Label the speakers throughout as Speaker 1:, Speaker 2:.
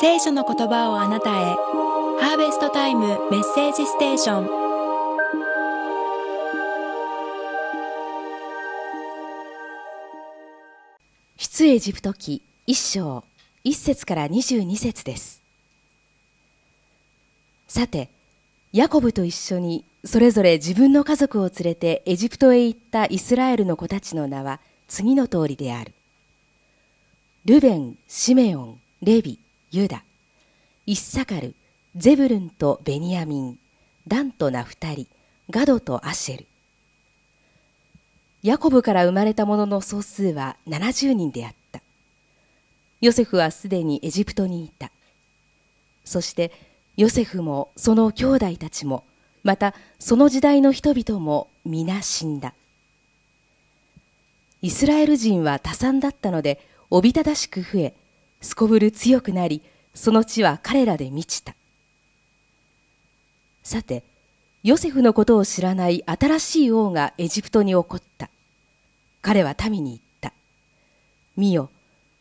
Speaker 1: 聖書の言葉をあなたへハーベストタイムメッセージステーション出エジプト記一章一節から二十二節ですさてヤコブと一緒にそれぞれ自分の家族を連れてエジプトへ行ったイスラエルの子たちの名は次の通りであるルベン、シメオン、レビ、ユダイッサカルゼブルンとベニヤミンダンとナフタリガドとアシェルヤコブから生まれた者の総数は70人であったヨセフはすでにエジプトにいたそしてヨセフもその兄弟たちもまたその時代の人々も皆死んだイスラエル人は多産だったのでおびただしく増えすこぶる強くなりその地は彼らで満ちたさてヨセフのことを知らない新しい王がエジプトに起こった彼は民に言った「見よ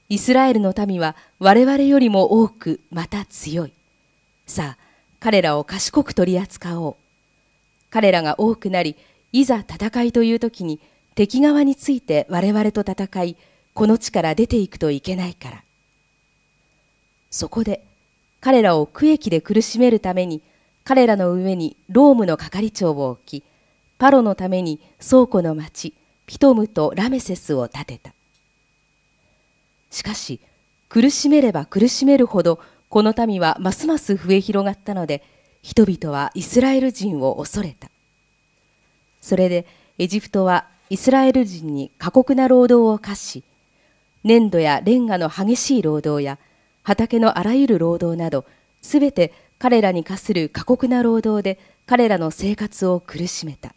Speaker 1: イスラエルの民は我々よりも多くまた強いさあ彼らを賢く取り扱おう彼らが多くなりいざ戦いという時に敵側について我々と戦いこの地から出ていくといけないからそこで彼らを区役で苦しめるために彼らの上にロームの係長を置きパロのために倉庫の町ピトムとラメセスを建てたしかし苦しめれば苦しめるほどこの民はますます増え広がったので人々はイスラエル人を恐れたそれでエジプトはイスラエル人に過酷な労働を課し粘土やレンガの激しい労働や畑のあらゆる労働などすべて彼らに課する過酷な労働で彼らの生活を苦しめた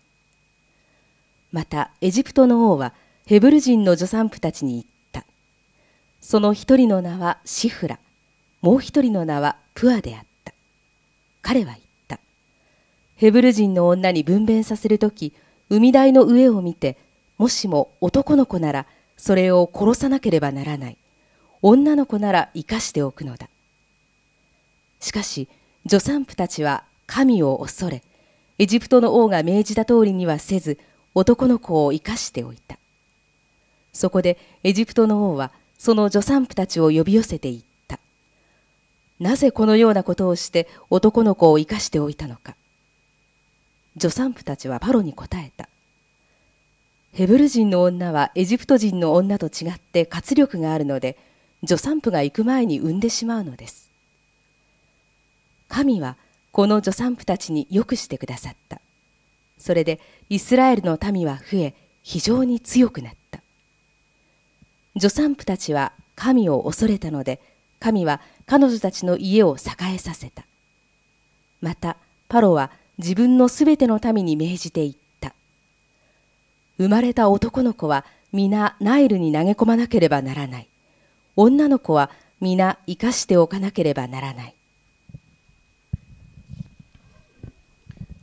Speaker 1: またエジプトの王はヘブル人の助産婦たちに言ったその一人の名はシフラもう一人の名はプアであった彼は言ったヘブル人の女に分娩させる時産み台の上を見てもしも男の子ならそれを殺さなければならない女の子なら生かしておくのだ。しかし、助産婦たちは神を恐れ、エジプトの王が命じた通りにはせず、男の子を生かしておいた。そこでエジプトの王は、その助産婦たちを呼び寄せていった。なぜこのようなことをして男の子を生かしておいたのか。助産婦たちはパロに答えた。ヘブル人の女はエジプト人の女と違って活力があるので、助産婦が行く前に産んでしまうのです神はこの助産婦たちによくしてくださったそれでイスラエルの民は増え非常に強くなった助産婦たちは神を恐れたので神は彼女たちの家を栄えさせたまたパロは自分のすべての民に命じていった生まれた男の子は皆ナイルに投げ込まなければならない女の子は皆生かしておかなければならない。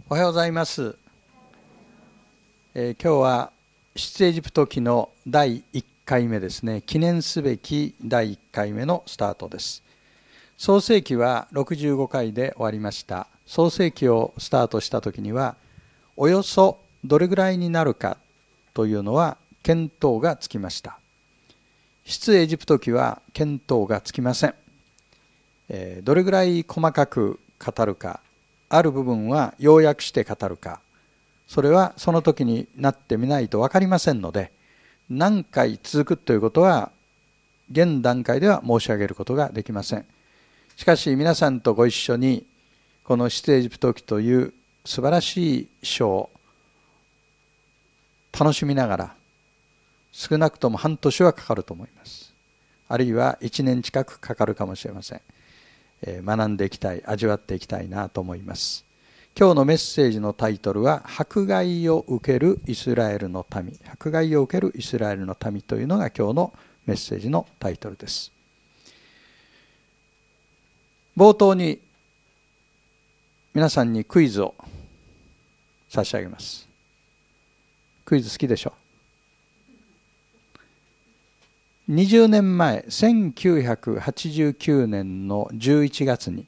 Speaker 2: おはようございます。えー、今日は出エジプト記の第1回目ですね。記念すべき第1回目のスタートです。創世記は65回で終わりました。創世記をスタートした時にはおよそどれぐらいになるかというのは見当がつきました。出エジプト記は見当がつきません、えー、どれぐらい細かく語るかある部分は要約して語るかそれはその時になってみないと分かりませんので何回続くということは現段階では申し上げることができませんしかし皆さんとご一緒にこの「出エジプト記」という素晴らしい書を楽しみながら少なくとも半年はかかると思いますあるいは1年近くかかるかもしれません、えー、学んでいきたい味わっていきたいなと思います今日のメッセージのタイトルは「迫害を受けるイスラエルの民」「迫害を受けるイスラエルの民」というのが今日のメッセージのタイトルです冒頭に皆さんにクイズを差し上げますクイズ好きでしょう20年前1989年の11月に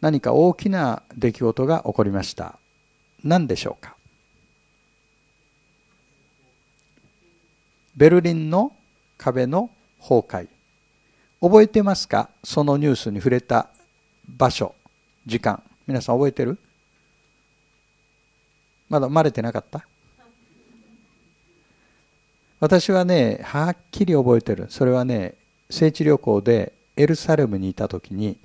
Speaker 2: 何か大きな出来事が起こりました何でしょうかベルリンの壁の崩壊覚えてますかそのニュースに触れた場所時間皆さん覚えてるまだ生まれてなかった私はねはっきり覚えてるそれはね聖地旅行でエルサレムにいた時に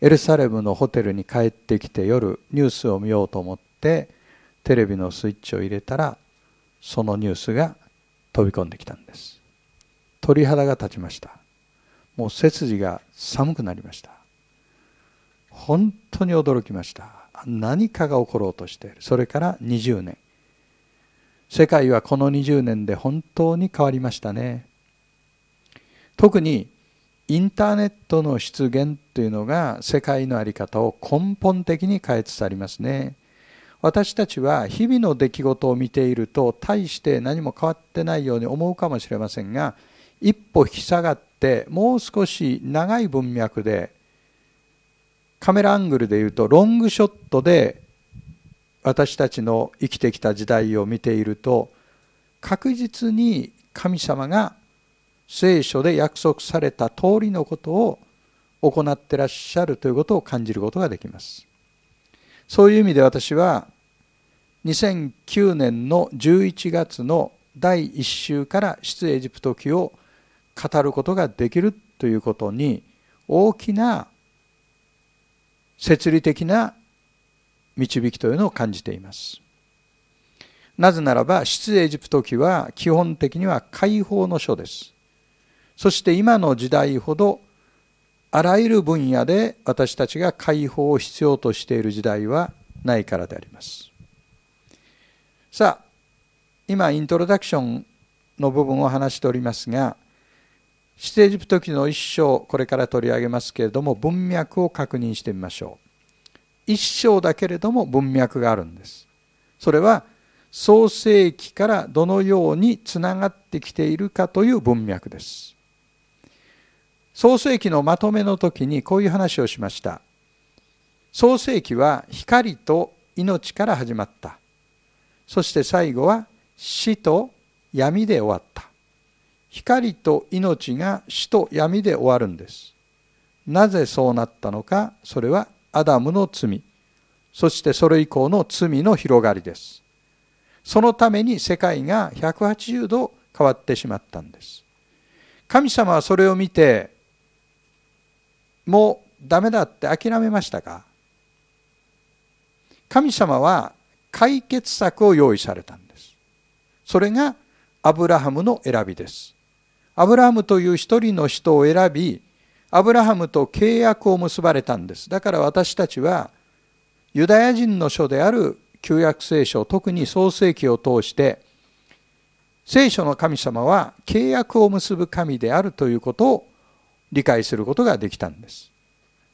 Speaker 2: エルサレムのホテルに帰ってきて夜ニュースを見ようと思ってテレビのスイッチを入れたらそのニュースが飛び込んできたんです鳥肌が立ちましたもう背筋が寒くなりました本当に驚きました何かが起ころうとしているそれから20年世界はこの20年で本当に変わりましたね特にインターネットの出現というのが世界の在り方を根本的に変えつつありますね私たちは日々の出来事を見ていると大して何も変わってないように思うかもしれませんが一歩引き下がってもう少し長い文脈でカメラアングルでいうとロングショットで私たちの生きてきた時代を見ていると確実に神様が聖書で約束された通りのことを行ってらっしゃるということを感じることができます。そういう意味で私は2009年の11月の第1週から出エジプト記を語ることができるということに大きな設理的な導きというのを感じていますなぜならば出エジプト記は基本的には解放の書ですそして今の時代ほどあらゆる分野で私たちが解放を必要としている時代はないからでありますさあ今イントロダクションの部分を話しておりますが出エジプト記の一章これから取り上げますけれども文脈を確認してみましょう一章だけれども文脈があるんです。それは創世紀からどのようにつながってきているかという文脈です。創世紀のまとめの時にこういう話をしました。創世紀は光と命から始まった。そして最後は死と闇で終わった。光と命が死と闇で終わるんです。なぜそうなったのか、それはアダムの罪そしてそれ以降の罪の広がりですそのために世界が180度変わってしまったんです神様はそれを見てもうダメだって諦めましたか神様は解決策を用意されたんですそれがアブラハムの選びですアブラハムという一人の人を選びアブラハムと契約を結ばれたんですだから私たちはユダヤ人の書である旧約聖書特に創世記を通して聖書の神様は契約を結ぶ神であるということを理解することができたんです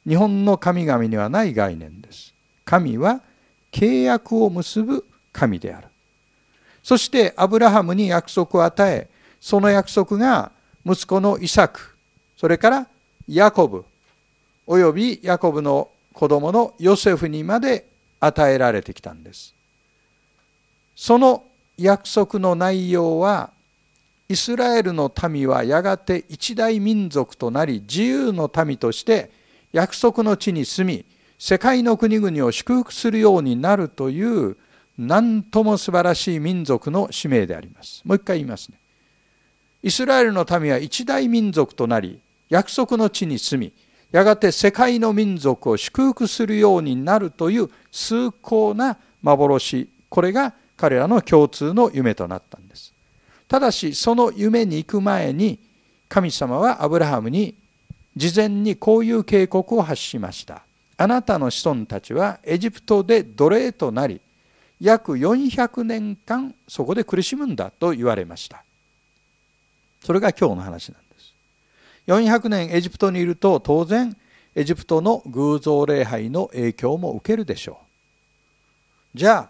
Speaker 2: 日本の神々にはない概念です神は契約を結ぶ神であるそしてアブラハムに約束を与えその約束が息子のイサクそれからヤコブおよびヤコブの子供のヨセフにまで与えられてきたんです。その約束の内容はイスラエルの民はやがて一大民族となり自由の民として約束の地に住み世界の国々を祝福するようになるという何とも素晴らしい民族の使命であります。もう一回言いますね。イスラエルの民は一大民族となり約束の地に住みやがて世界の民族を祝福するようになるという崇高な幻これが彼らの共通の夢となったんですただしその夢に行く前に神様はアブラハムに事前にこういう警告を発しましたあなたの子孫たちはエジプトで奴隷となり約400年間そこで苦しむんだと言われましたそれが今日の話なんです400年エジプトにいると当然エジプトの偶像礼拝の影響も受けるでしょうじゃあ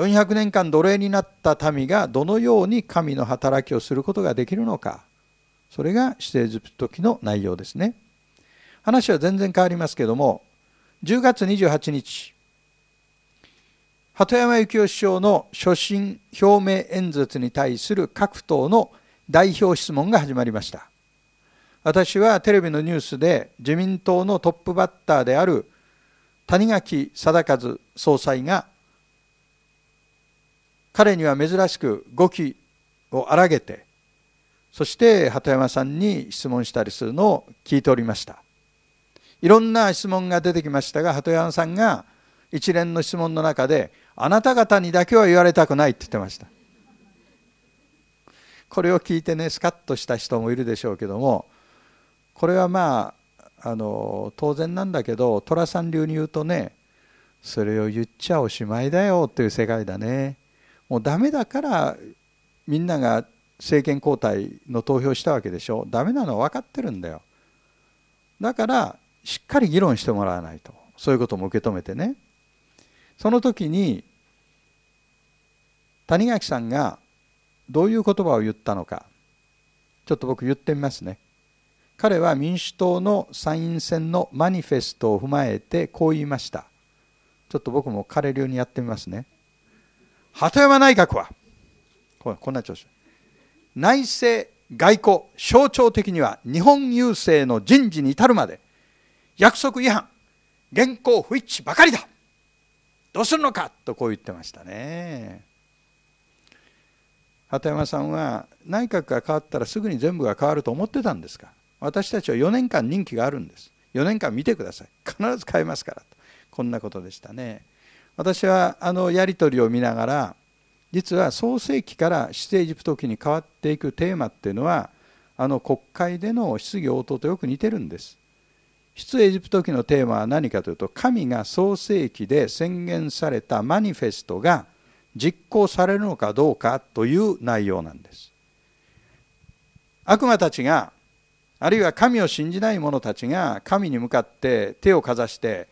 Speaker 2: 400年間奴隷になった民がどのように神の働きをすることができるのかそれが指定エジプの内容ですね話は全然変わりますけども10月28日鳩山幸夫首相の所信表明演説に対する各党の代表質問が始まりました私はテレビのニュースで自民党のトップバッターである谷垣貞和総裁が彼には珍しく語気を荒げてそして鳩山さんに質問したりするのを聞いておりましたいろんな質問が出てきましたが鳩山さんが一連の質問の中で「あなた方にだけは言われたくない」って言ってましたこれを聞いてねスカッとした人もいるでしょうけどもこれはまああの当然なんだけど寅さん流に言うとねそれを言っちゃおしまいだよという世界だねもうダメだからみんなが政権交代の投票したわけでしょダメなのは分かってるんだよだからしっかり議論してもらわないとそういうことも受け止めてねその時に谷垣さんがどういう言葉を言ったのかちょっと僕言ってみますね彼は民主党の参院選のマニフェストを踏まえてこう言いましたちょっと僕も彼流にやってみますね鳩山内閣はこんな調子内政外交象徴的には日本郵政の人事に至るまで約束違反現行不一致ばかりだどうするのかとこう言ってましたね鳩山さんは内閣が変わったらすぐに全部が変わると思ってたんですか私たちは4年間任期があるんです4年間見てください必ず変えますからとこんなことでしたね私はあのやり取りを見ながら実は創世紀から出エジプト記に変わっていくテーマっていうのはあの国会での質疑応答とよく似てるんです出エジプト記のテーマは何かというと神が創世紀で宣言されたマニフェストが実行されるのかどうかという内容なんです悪魔たちがあるいは神を信じない者たちが神に向かって手をかざして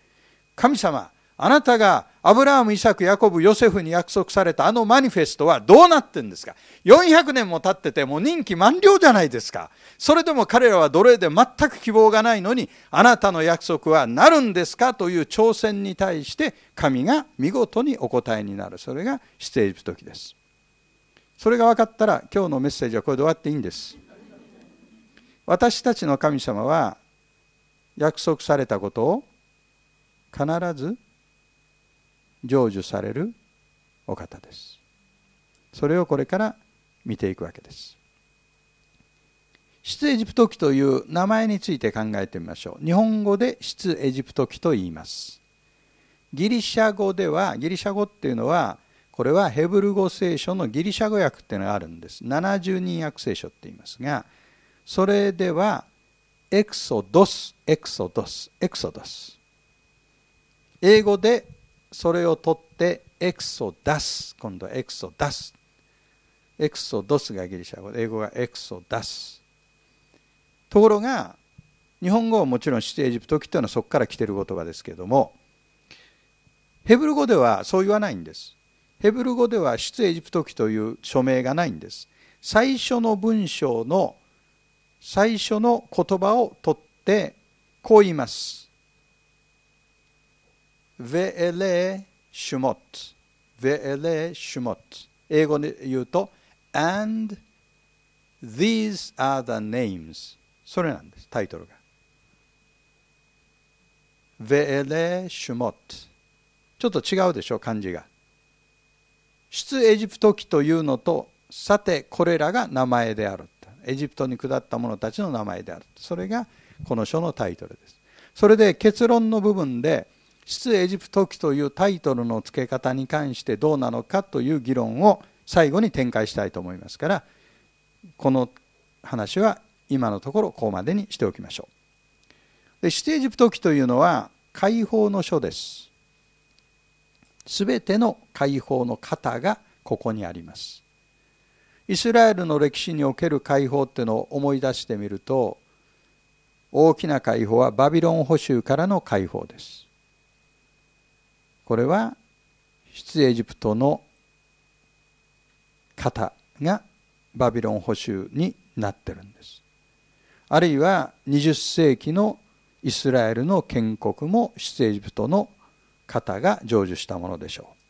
Speaker 2: 神様あなたがアブラハム、イサク、ヤコブ、ヨセフに約束されたあのマニフェストはどうなってんですか ?400 年も経っててもう任期満了じゃないですか。それでも彼らは奴隷で全く希望がないのにあなたの約束はなるんですかという挑戦に対して神が見事にお答えになる。それが指定時です。それが分かったら今日のメッセージはこれで終わっていいんです。私たちの神様は約束されたことを必ず成就されるお方です。それをこれから見ていくわけです。出エジプト記という名前について考えてみましょう。日本語で出エジプト記と言います。ギリシャ語では、ギリシャ語っていうのは、これはヘブル語聖書のギリシャ語訳っていうのがあるんです。70人訳聖書って言いますが、それではエクソドスエクソドスエクソドス英語でそれを取ってエクソダス今度はエクソダスエクソドスがギリシャ語英語がエクソダスところが日本語はもちろん出エジプト記というのはそこから来てる言葉ですけどもヘブル語ではそう言わないんですヘブル語では出エジプト記という署名がないんです最初の文章の最初の言葉を取ってこう言います。ヴェエレシュモット。ヴェエレシュモット。英語で言うと、And these are the names。それなんです、タイトルが。ヴェエレシュモット。ちょっと違うでしょ、漢字が。出エジプト記というのと、さてこれらが名前である。エジプトに下った者たちの名前であるそれがこの書のタイトルですそれで結論の部分で「出エジプト記」というタイトルの付け方に関してどうなのかという議論を最後に展開したいと思いますからこの話は今のところここまでにしておきましょう。で出エジプト記というのは解放の書です。すべての解放の型がここにあります。イスラエルの歴史における解放っていうのを思い出してみると大きな解放はバビロン捕囚からの解放です。これは出エジプトの方がバビロン捕囚になってるんです。あるいは20世紀のイスラエルの建国も出エジプトの方が成就したものでしょう。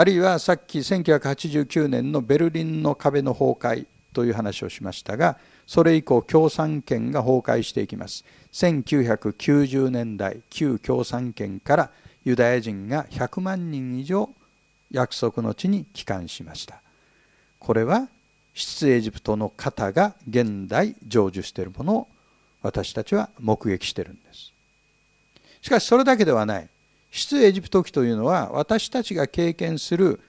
Speaker 2: あるいはさっき1989年のベルリンの壁の崩壊という話をしましたがそれ以降共産圏が崩壊していきます1990年代旧共産圏からユダヤ人が100万人以上約束の地に帰還しましたこれは出エジプトの方が現代成就しているものを私たちは目撃しているんですしかしそれだけではない出エジプト記というのは私たちが経験する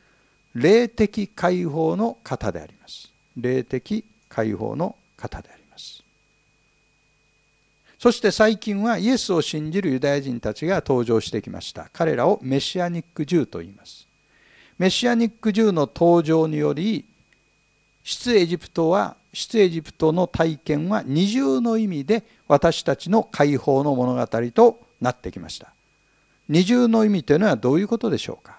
Speaker 2: 霊的解放の方であります霊的解放の方でありますそして最近はイエスを信じるユダヤ人たちが登場してきました彼らをメシアニック・ジューと言いますメシアニック・ジューの登場により出エジプトは出エジプトの体験は二重の意味で私たちの解放の物語となってきました二重の意味というのはどういうことでしょうか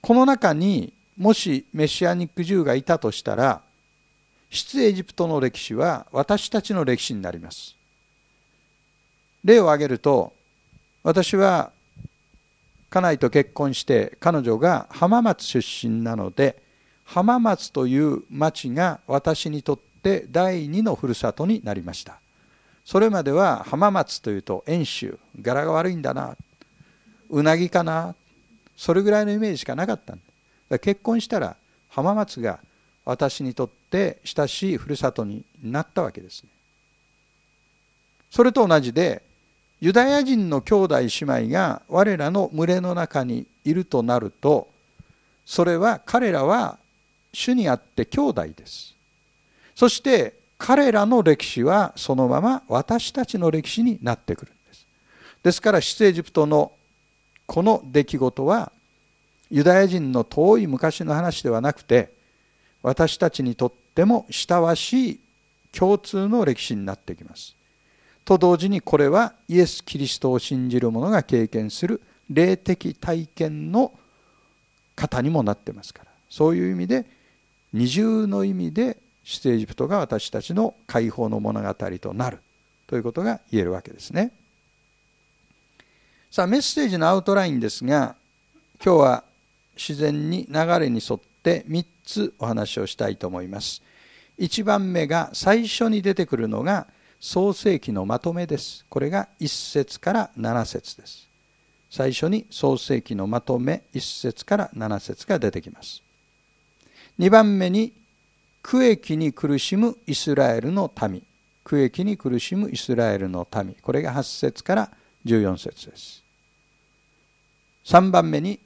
Speaker 2: この中にもしメシアニック銃がいたとしたら出エジプトの歴史は私たちの歴史になります例を挙げると私は家内と結婚して彼女が浜松出身なので浜松という町が私にとって第二のふるさとになりましたそれまでは浜松というと遠州柄が悪いんだなうなぎかなそれぐらいのイメージしかなかったんだ結婚したら浜松が私にとって親しいふるさとになったわけですね。それと同じでユダヤ人の兄弟姉妹が我らの群れの中にいるとなるとそれは彼らは主にあって兄弟です。そして彼らの歴史はそのまま私たちの歴史になってくるんです。ですから出エジプトのこの出来事はユダヤ人の遠い昔の話ではなくて私たちにとっても親しい共通の歴史になってきます。と同時にこれはイエス・キリストを信じる者が経験する霊的体験の方にもなってますからそういう意味で二重の意味で出エジプトが私たちの解放の物語となるということが言えるわけですね。さあメッセージのアウトラインですが今日は自然に流れに沿って3つお話をしたいと思います。1番目が最初に出てくるのが創世記のまとめです。これが1節から7節です。最初に創世記のまとめ1節から7節が出てきます。2番目に区役に苦しむイスラエルの民。区役に苦しむイスラエルの民。これが8節から14節です。3番目に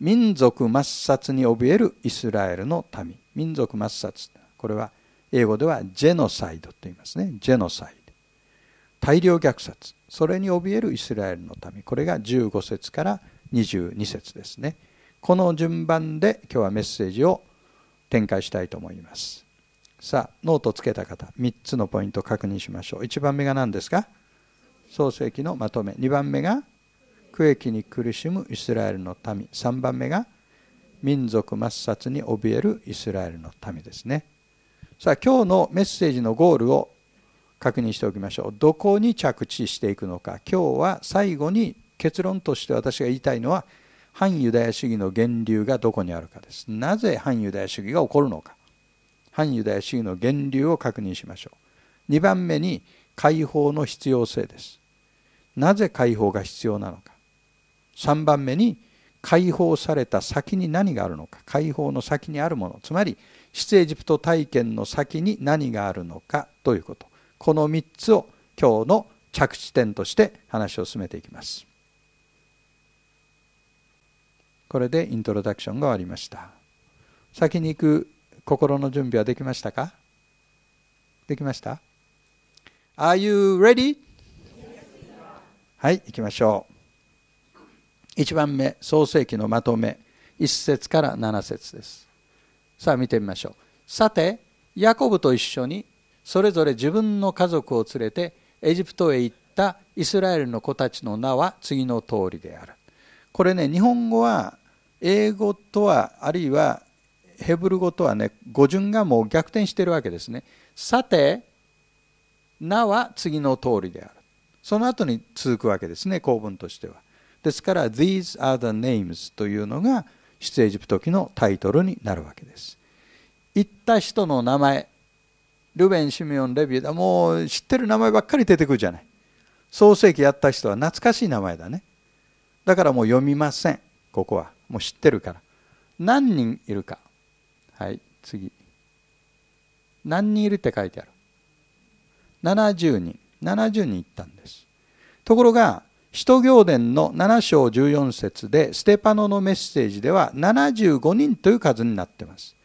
Speaker 2: 民族抹殺に怯えるイスラエルの民民族抹殺これは英語ではジェノサイドと言いますねジェノサイド大量虐殺それに怯えるイスラエルの民これが15節から22節ですねこの順番で今日はメッセージを展開したいと思いますさあノートつけた方3つのポイント確認しましょう1番目が何ですか創世記のまとめ2番目が「苦役に苦しむイスラエルの民3番目が民族抹殺に怯えるイスラエルの民ですねさあ今日のメッセージのゴールを確認しておきましょうどこに着地していくのか今日は最後に結論として私が言いたいのは反ユダヤ主義の源流がどこにあるかですなぜ反ユダヤ主義が起こるのか反ユダヤ主義の源流を確認しましょう2番目に解放の必要性ですなぜ解放が必要なのか3番目に解放された先に何があるのか解放の先にあるものつまり出エジプト体験の先に何があるのかということこの3つを今日の着地点として話を進めていきますこれでイントロダクションが終わりました先に行く心の準備はできましたかできました Are you ready? はい、行きましょう。1番目創世記のまとめ1節から7節ですさあ見てみましょうさてヤコブと一緒にそれぞれ自分の家族を連れてエジプトへ行ったイスラエルの子たちの名は次の通りであるこれね日本語は英語とはあるいはヘブル語とはね語順がもう逆転してるわけですねさて名は次の通りであるその後に続くわけですね構文としてはですから These are the names というのが出エジプト記のタイトルになるわけです行った人の名前ルベンシミオンレビューだもう知ってる名前ばっかり出てくるじゃない創世記やった人は懐かしい名前だねだからもう読みませんここはもう知ってるから何人いるかはい次何人いるって書いてある70人70人いったんですところが使徒行伝の7章14節でステパノのメッセージでは75人という数になってます。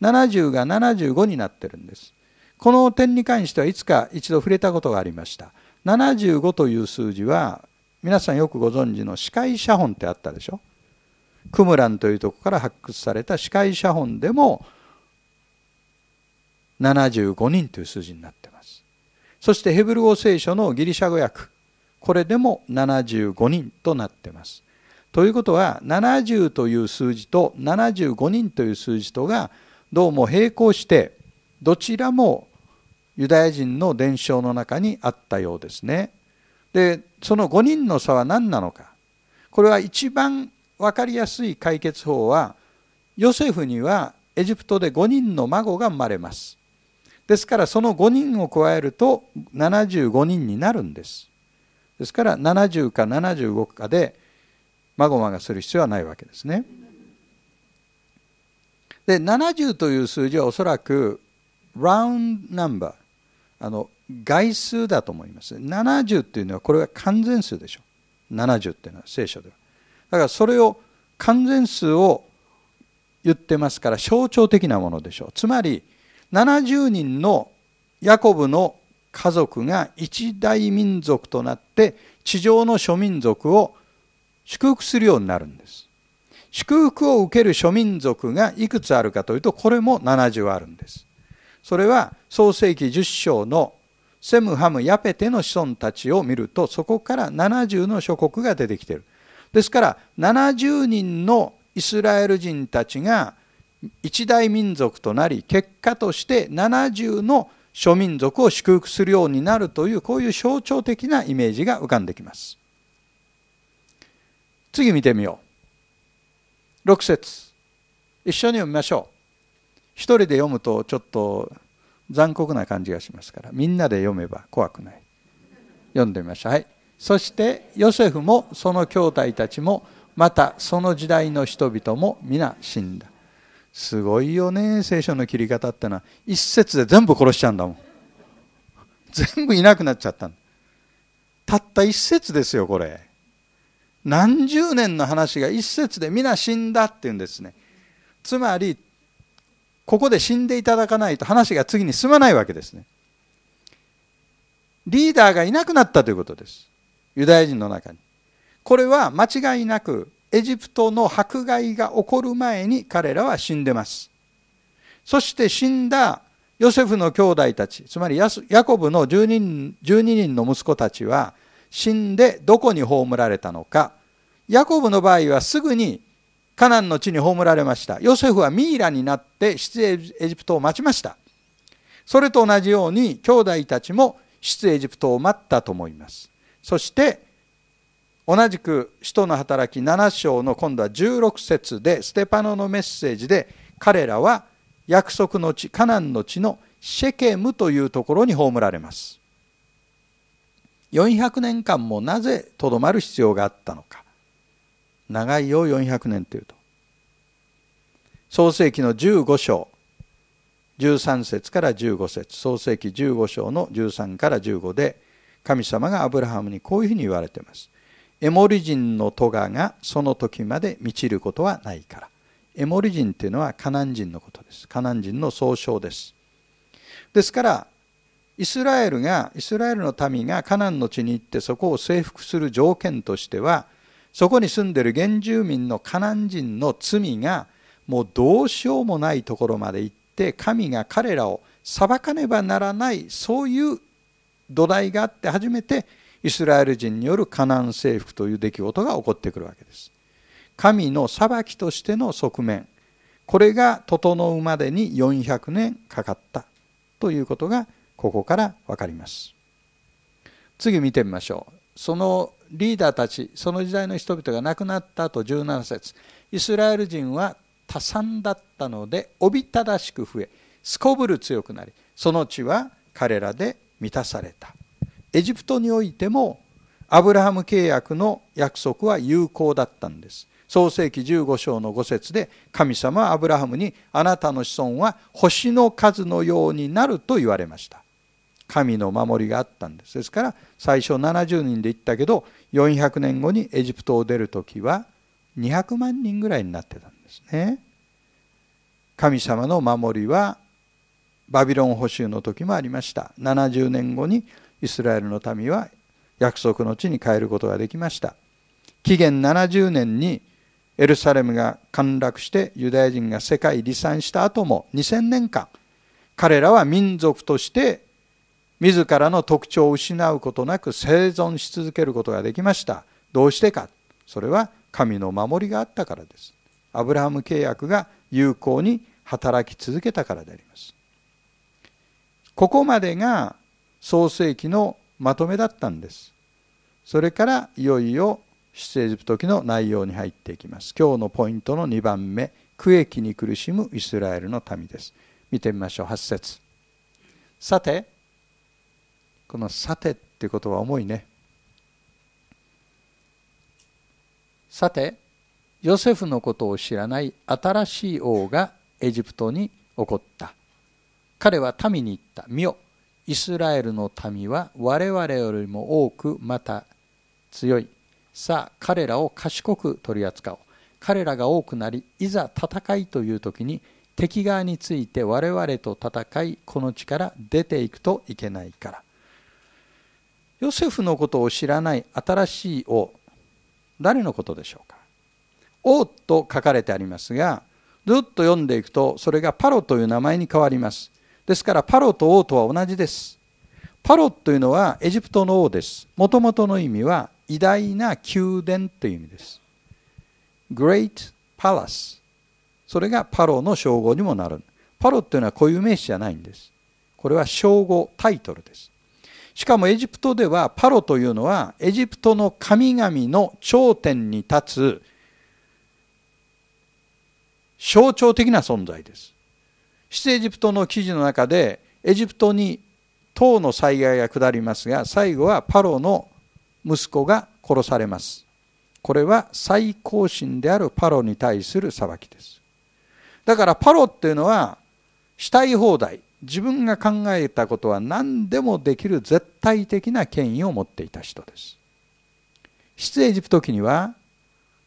Speaker 2: 70が75になってるんです。この点に関してはいつか一度触れたことがありました。75という数字は皆さんよくご存知の司会写本ってあったでしょ。クムランというとこから発掘された司会写本でも75人という数字になってます。そしてヘブル語聖書のギリシャ語訳これでも75人となってます。ということは70という数字と75人という数字とがどうも並行してどちらもユダヤ人の伝承の中にあったようですね。でその5人の差は何なのかこれは一番わかりやすい解決法はヨセフにはエジプトで5人の孫が生まれます。ですからその5人を加えると75人になるんです。ですから70か75かでまごまがする必要はないわけですね。で70という数字はおそらくラウンドナンバーあの概数だと思います。70っていうのはこれは完全数でしょ。70っていうのは聖書では。だからそれを完全数を言ってますから象徴的なものでしょう。つまり70人のヤコブの家族が一大民族となって地上の諸民族を祝福するようになるんです。祝福を受ける諸民族がいくつあるかというとこれも70あるんです。それは創世紀10章のセムハムヤペテの子孫たちを見るとそこから70の諸国が出てきてる。ですから70人のイスラエル人たちが一大民族となり結果として70の諸民族を祝福するようになるというこういう象徴的なイメージが浮かんできます次見てみよう6節一緒に読みましょう一人で読むとちょっと残酷な感じがしますからみんなで読めば怖くない読んでみましょうはいそしてヨセフもその兄弟たちもまたその時代の人々も皆死んだすごいよね聖書の切り方ってのは一節で全部殺しちゃうんだもん全部いなくなっちゃったたった一節ですよこれ何十年の話が一節で皆死んだっていうんですねつまりここで死んでいただかないと話が次に進まないわけですねリーダーがいなくなったということですユダヤ人の中にこれは間違いなくエジプトの迫害が起こる前に彼らは死んでます。そして死んだヨセフの兄弟たち、つまりヤコブの12人 ,12 人の息子たちは死んでどこに葬られたのか。ヤコブの場合はすぐにカナンの地に葬られました。ヨセフはミイラになって出エジプトを待ちました。それと同じように兄弟たちも出エジプトを待ったと思います。そして同じく「使徒の働き」7章の今度は16節でステパノのメッセージで彼らは約束の地カナンの地のシェケムというところに葬られます400年間もなぜとどまる必要があったのか長いよ400年というと創世紀の15章13節から15節創世紀15章の13から15で神様がアブラハムにこういうふうに言われていますエモリ人のトガがその時まで満ちることはないから。エモリ人っていうのはカナン人のことです。カナン人の総称です。ですから、イスラエルが、イスラエルの民がカナンの地に行ってそこを征服する条件としては、そこに住んでる原住民のカナン人の罪がもうどうしようもないところまで行って、神が彼らを裁かねばならない、そういう土台があって初めてイスラエル人によるカナン征服という出来事が起こってくるわけです。神の裁きとしての側面これが整うまでに400年かかったということがここからわかります。次見てみましょう。そのリーダーたちその時代の人々が亡くなった後17節イスラエル人は多産だったのでおびただしく増えすこぶる強くなりその地は彼らで満たされたエジプトにおいてもアブラハム契約の約束は有効だったんです創世紀15章の5節で神様はアブラハムにあなたの子孫は星の数のようになると言われました神の守りがあったんですですから最初70人で行ったけど400年後にエジプトを出る時は200万人ぐらいになってたんですね神様の守りはバビロン捕囚の時もありました70年後にイスラエルの民は約束の地に帰ることができました紀元70年にエルサレムが陥落してユダヤ人が世界離散した後も2000年間彼らは民族として自らの特徴を失うことなく生存し続けることができましたどうしてかそれは神の守りがあったからですアブラハム契約が有効に働き続けたからでありますここまでが創世記のまとめだったんですそれからいよいよ出エジプト記の内容に入っていきます今日のポイントの2番目区域に苦しむイスラエルの民です見てみましょう8節さてこの「さて」ってことは重いねさてヨセフのことを知らない新しい王がエジプトに起こった彼は民に言った「見よイスラエルの民は我々よりも多くまた強いさあ彼らを賢く取り扱おう彼らが多くなりいざ戦いという時に敵側について我々と戦いこの地から出ていくといけないからヨセフのことを知らない新しい王誰のことでしょうか王と書かれてありますがずっと読んでいくとそれがパロという名前に変わりますですからパロと王とは同じですパロというのはエジプトの王ですもともとの意味は偉大な宮殿という意味です Great Palace それがパロの称号にもなるパロというのは固有名詞じゃないんですこれは称号タイトルですしかもエジプトではパロというのはエジプトの神々の頂点に立つ象徴的な存在です。出エジプトの記事の中でエジプトに唐の災害が下りますが最後はパロの息子が殺されますこれは最高神であるパロに対する裁きですだからパロっていうのはしたい放題自分が考えたことは何でもできる絶対的な権威を持っていた人です出エジプト記には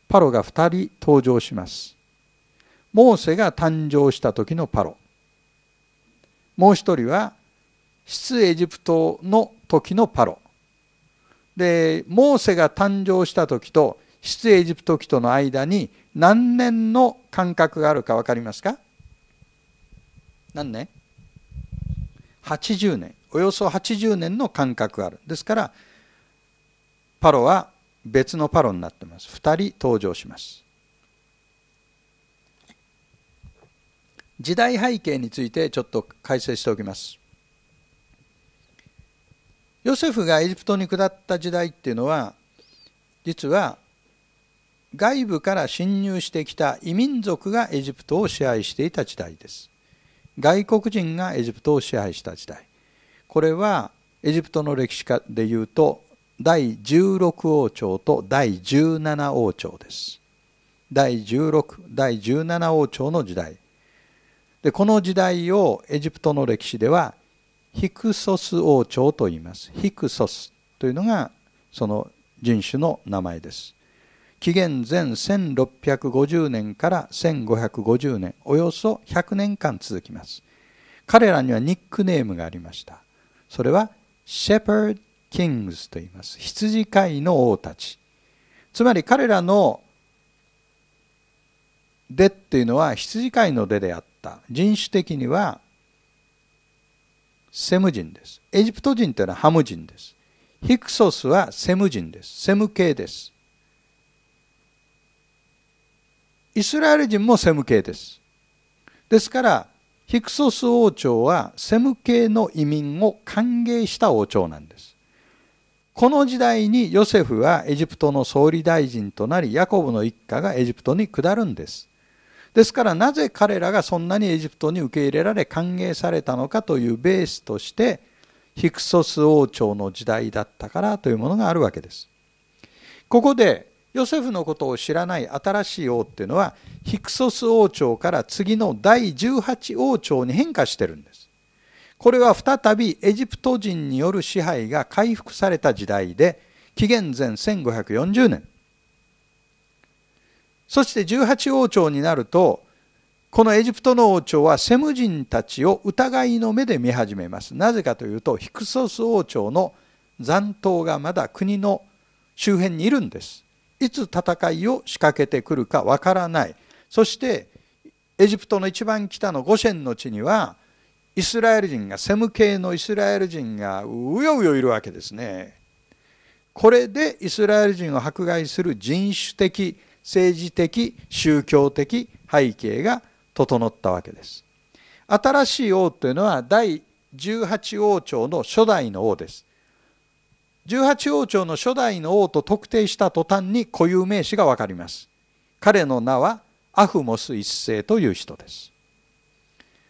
Speaker 2: パロが2人登場しますモーセが誕生した時のパロもう一人は出エジプトの時のパロでモーセが誕生した時と出エジプト期との間に何年の間隔があるか分かりますか何年 ?80 年およそ80年の間隔があるですからパロは別のパロになってます2人登場します時代背景についてちょっと解説しておきますヨセフがエジプトに下った時代っていうのは実は外部から侵入してきた異民族がエジプトを支配していた時代です外国人がエジプトを支配した時代これはエジプトの歴史家でいうと第16王朝と第17王朝です第16第17王朝の時代でこの時代をエジプトの歴史ではヒクソス王朝と言いますヒクソスというのがその人種の名前です紀元前1650年から1550年およそ100年間続きます彼らにはニックネームがありましたそれはシェパード・キングスと言います羊飼いの王たちつまり彼らの出っていうのは羊飼いの出であった人種的にはセム人ですエジプト人というのはハム人ですヒクソスはセム人ですセム系ですイスラエル人もセム系ですですからヒクソス王朝はセム系の移民を歓迎した王朝なんですこの時代にヨセフはエジプトの総理大臣となりヤコブの一家がエジプトに下るんですですからなぜ彼らがそんなにエジプトに受け入れられ歓迎されたのかというベースとしてヒクソス王朝の時代だったからというものがあるわけです。ここでヨセフのことを知らない新しい王っていうのはヒクソス王朝から次の第18王朝に変化してるんです。これは再びエジプト人による支配が回復された時代で紀元前1540年そして18王朝になるとこのエジプトの王朝はセム人たちを疑いの目で見始めますなぜかというとヒクソス王朝の残党がまだ国の周辺にいるんですいつ戦いを仕掛けてくるかわからないそしてエジプトの一番北のゴシェンの地にはイスラエル人がセム系のイスラエル人がうようよいるわけですねこれでイスラエル人を迫害する人種的政治的宗教的背景が整ったわけです新しい王というのは第18王朝の初代の王です18王朝の初代の王と特定した途端に固有名詞が分かります彼の名はアフモス一世という人です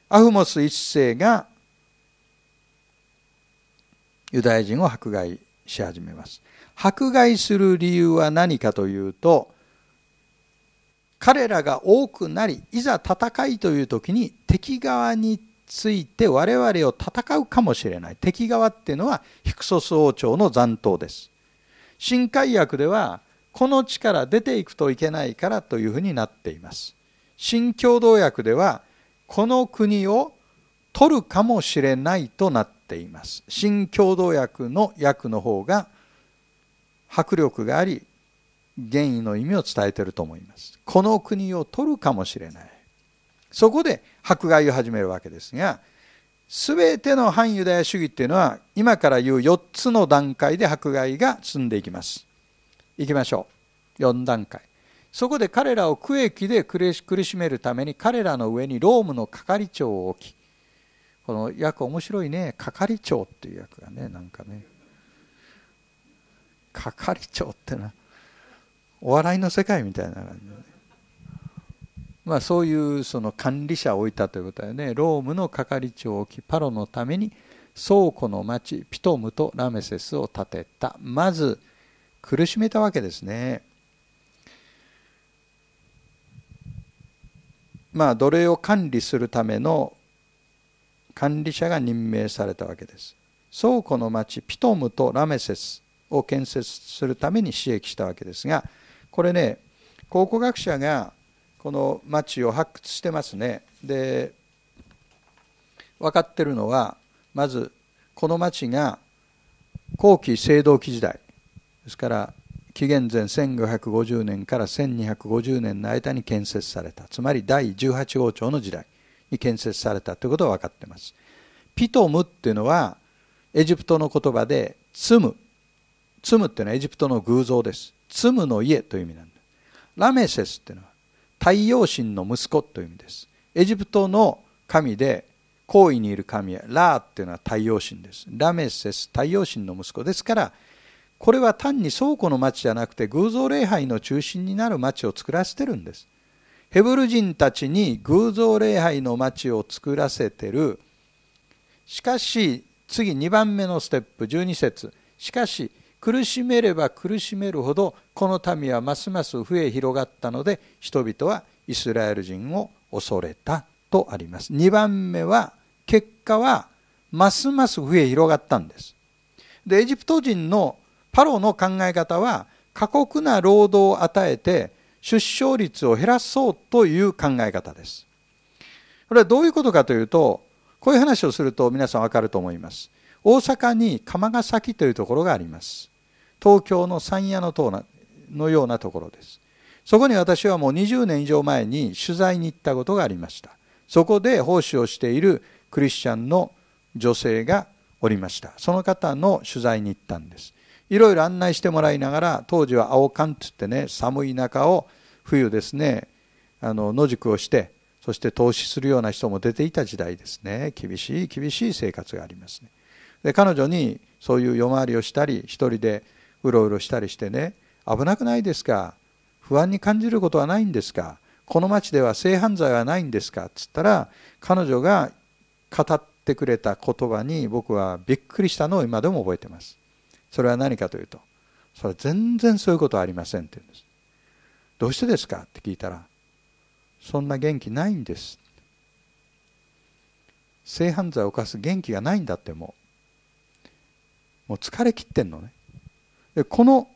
Speaker 2: アフモス一世がユダヤ人を迫害し始めます迫害する理由は何かというと彼らが多くなりいざ戦いという時に敵側について我々を戦うかもしれない敵側っていうのはヒクソス王朝の残党です新海訳ではこの地から出ていくといけないからというふうになっています新共同訳ではこの国を取るかもしれないとなっています新共同訳の訳の方が迫力があり原意の意味を伝えてると思いますこの国を取るかもしれないそこで迫害を始めるわけですが全ての反ユダヤ主義っていうのは今から言う4つの段階で迫害が進んでいきますいきましょう4段階そこで彼らを区域で苦しめるために彼らの上にロームの係長を置きこの役面白いね係長っていう役がねなんかね係長ってなお笑いの世界みたいな感じ、ね、まあ、そういうその管理者を置いたということだよねロームの係長を置きパロのために倉庫の町ピトムとラメセスを建てたまず苦しめたわけですねまあ奴隷を管理するための管理者が任命されたわけです倉庫の町ピトムとラメセスを建設するために使役したわけですがこれね考古学者がこの町を発掘してますねで分かってるのはまずこの町が後期青銅器時代ですから紀元前1550年から1250年の間に建設されたつまり第18王朝の時代に建設されたということが分かってますピトムっていうのはエジプトの言葉でツムツムっていうのはエジプトの偶像ですツムの家という意味なんだラメセスっていうのは太陽神の息子という意味ですエジプトの神で行位にいる神ラーっていうのは太陽神ですラメセス太陽神の息子ですからこれは単に倉庫の町じゃなくて偶像礼拝の中心になる町を作らせてるんですヘブル人たちに偶像礼拝の町を作らせてるしかし次2番目のステップ12節しかし苦しめれば苦しめるほどこの民はますます増え広がったので人々はイスラエル人を恐れたとあります2番目は結果はますます増え広がったんですでエジプト人のパロの考え方は過酷な労働を与えて出生率を減らそうという考え方ですこれはどういうことかというとこういう話をすると皆さんわかると思います大阪に釜ヶ崎というところがあります東京の山谷の塔のようなところですそこに私はもう20年以上前に取材に行ったことがありましたそこで奉仕をしているクリスチャンの女性がおりましたその方の取材に行ったんですいろいろ案内してもらいながら当時は青缶つってね寒い中を冬ですねあの野宿をしてそして投資するような人も出ていた時代ですね厳しい厳しい生活がありますねで彼女にそういう夜回りをしたり一人でうろうろしたりしてね危なくないですか不安に感じることはないんですかこの町では性犯罪はないんですかっつったら彼女が語ってくれた言葉に僕はびっくりしたのを今でも覚えてます。それは何かというと「それ全然そういうことはありません」って言うんです。どうしてですかって聞いたら「そんな元気ないんです」性犯罪を犯す元気がないんだってもうもう疲れきってんのねでこの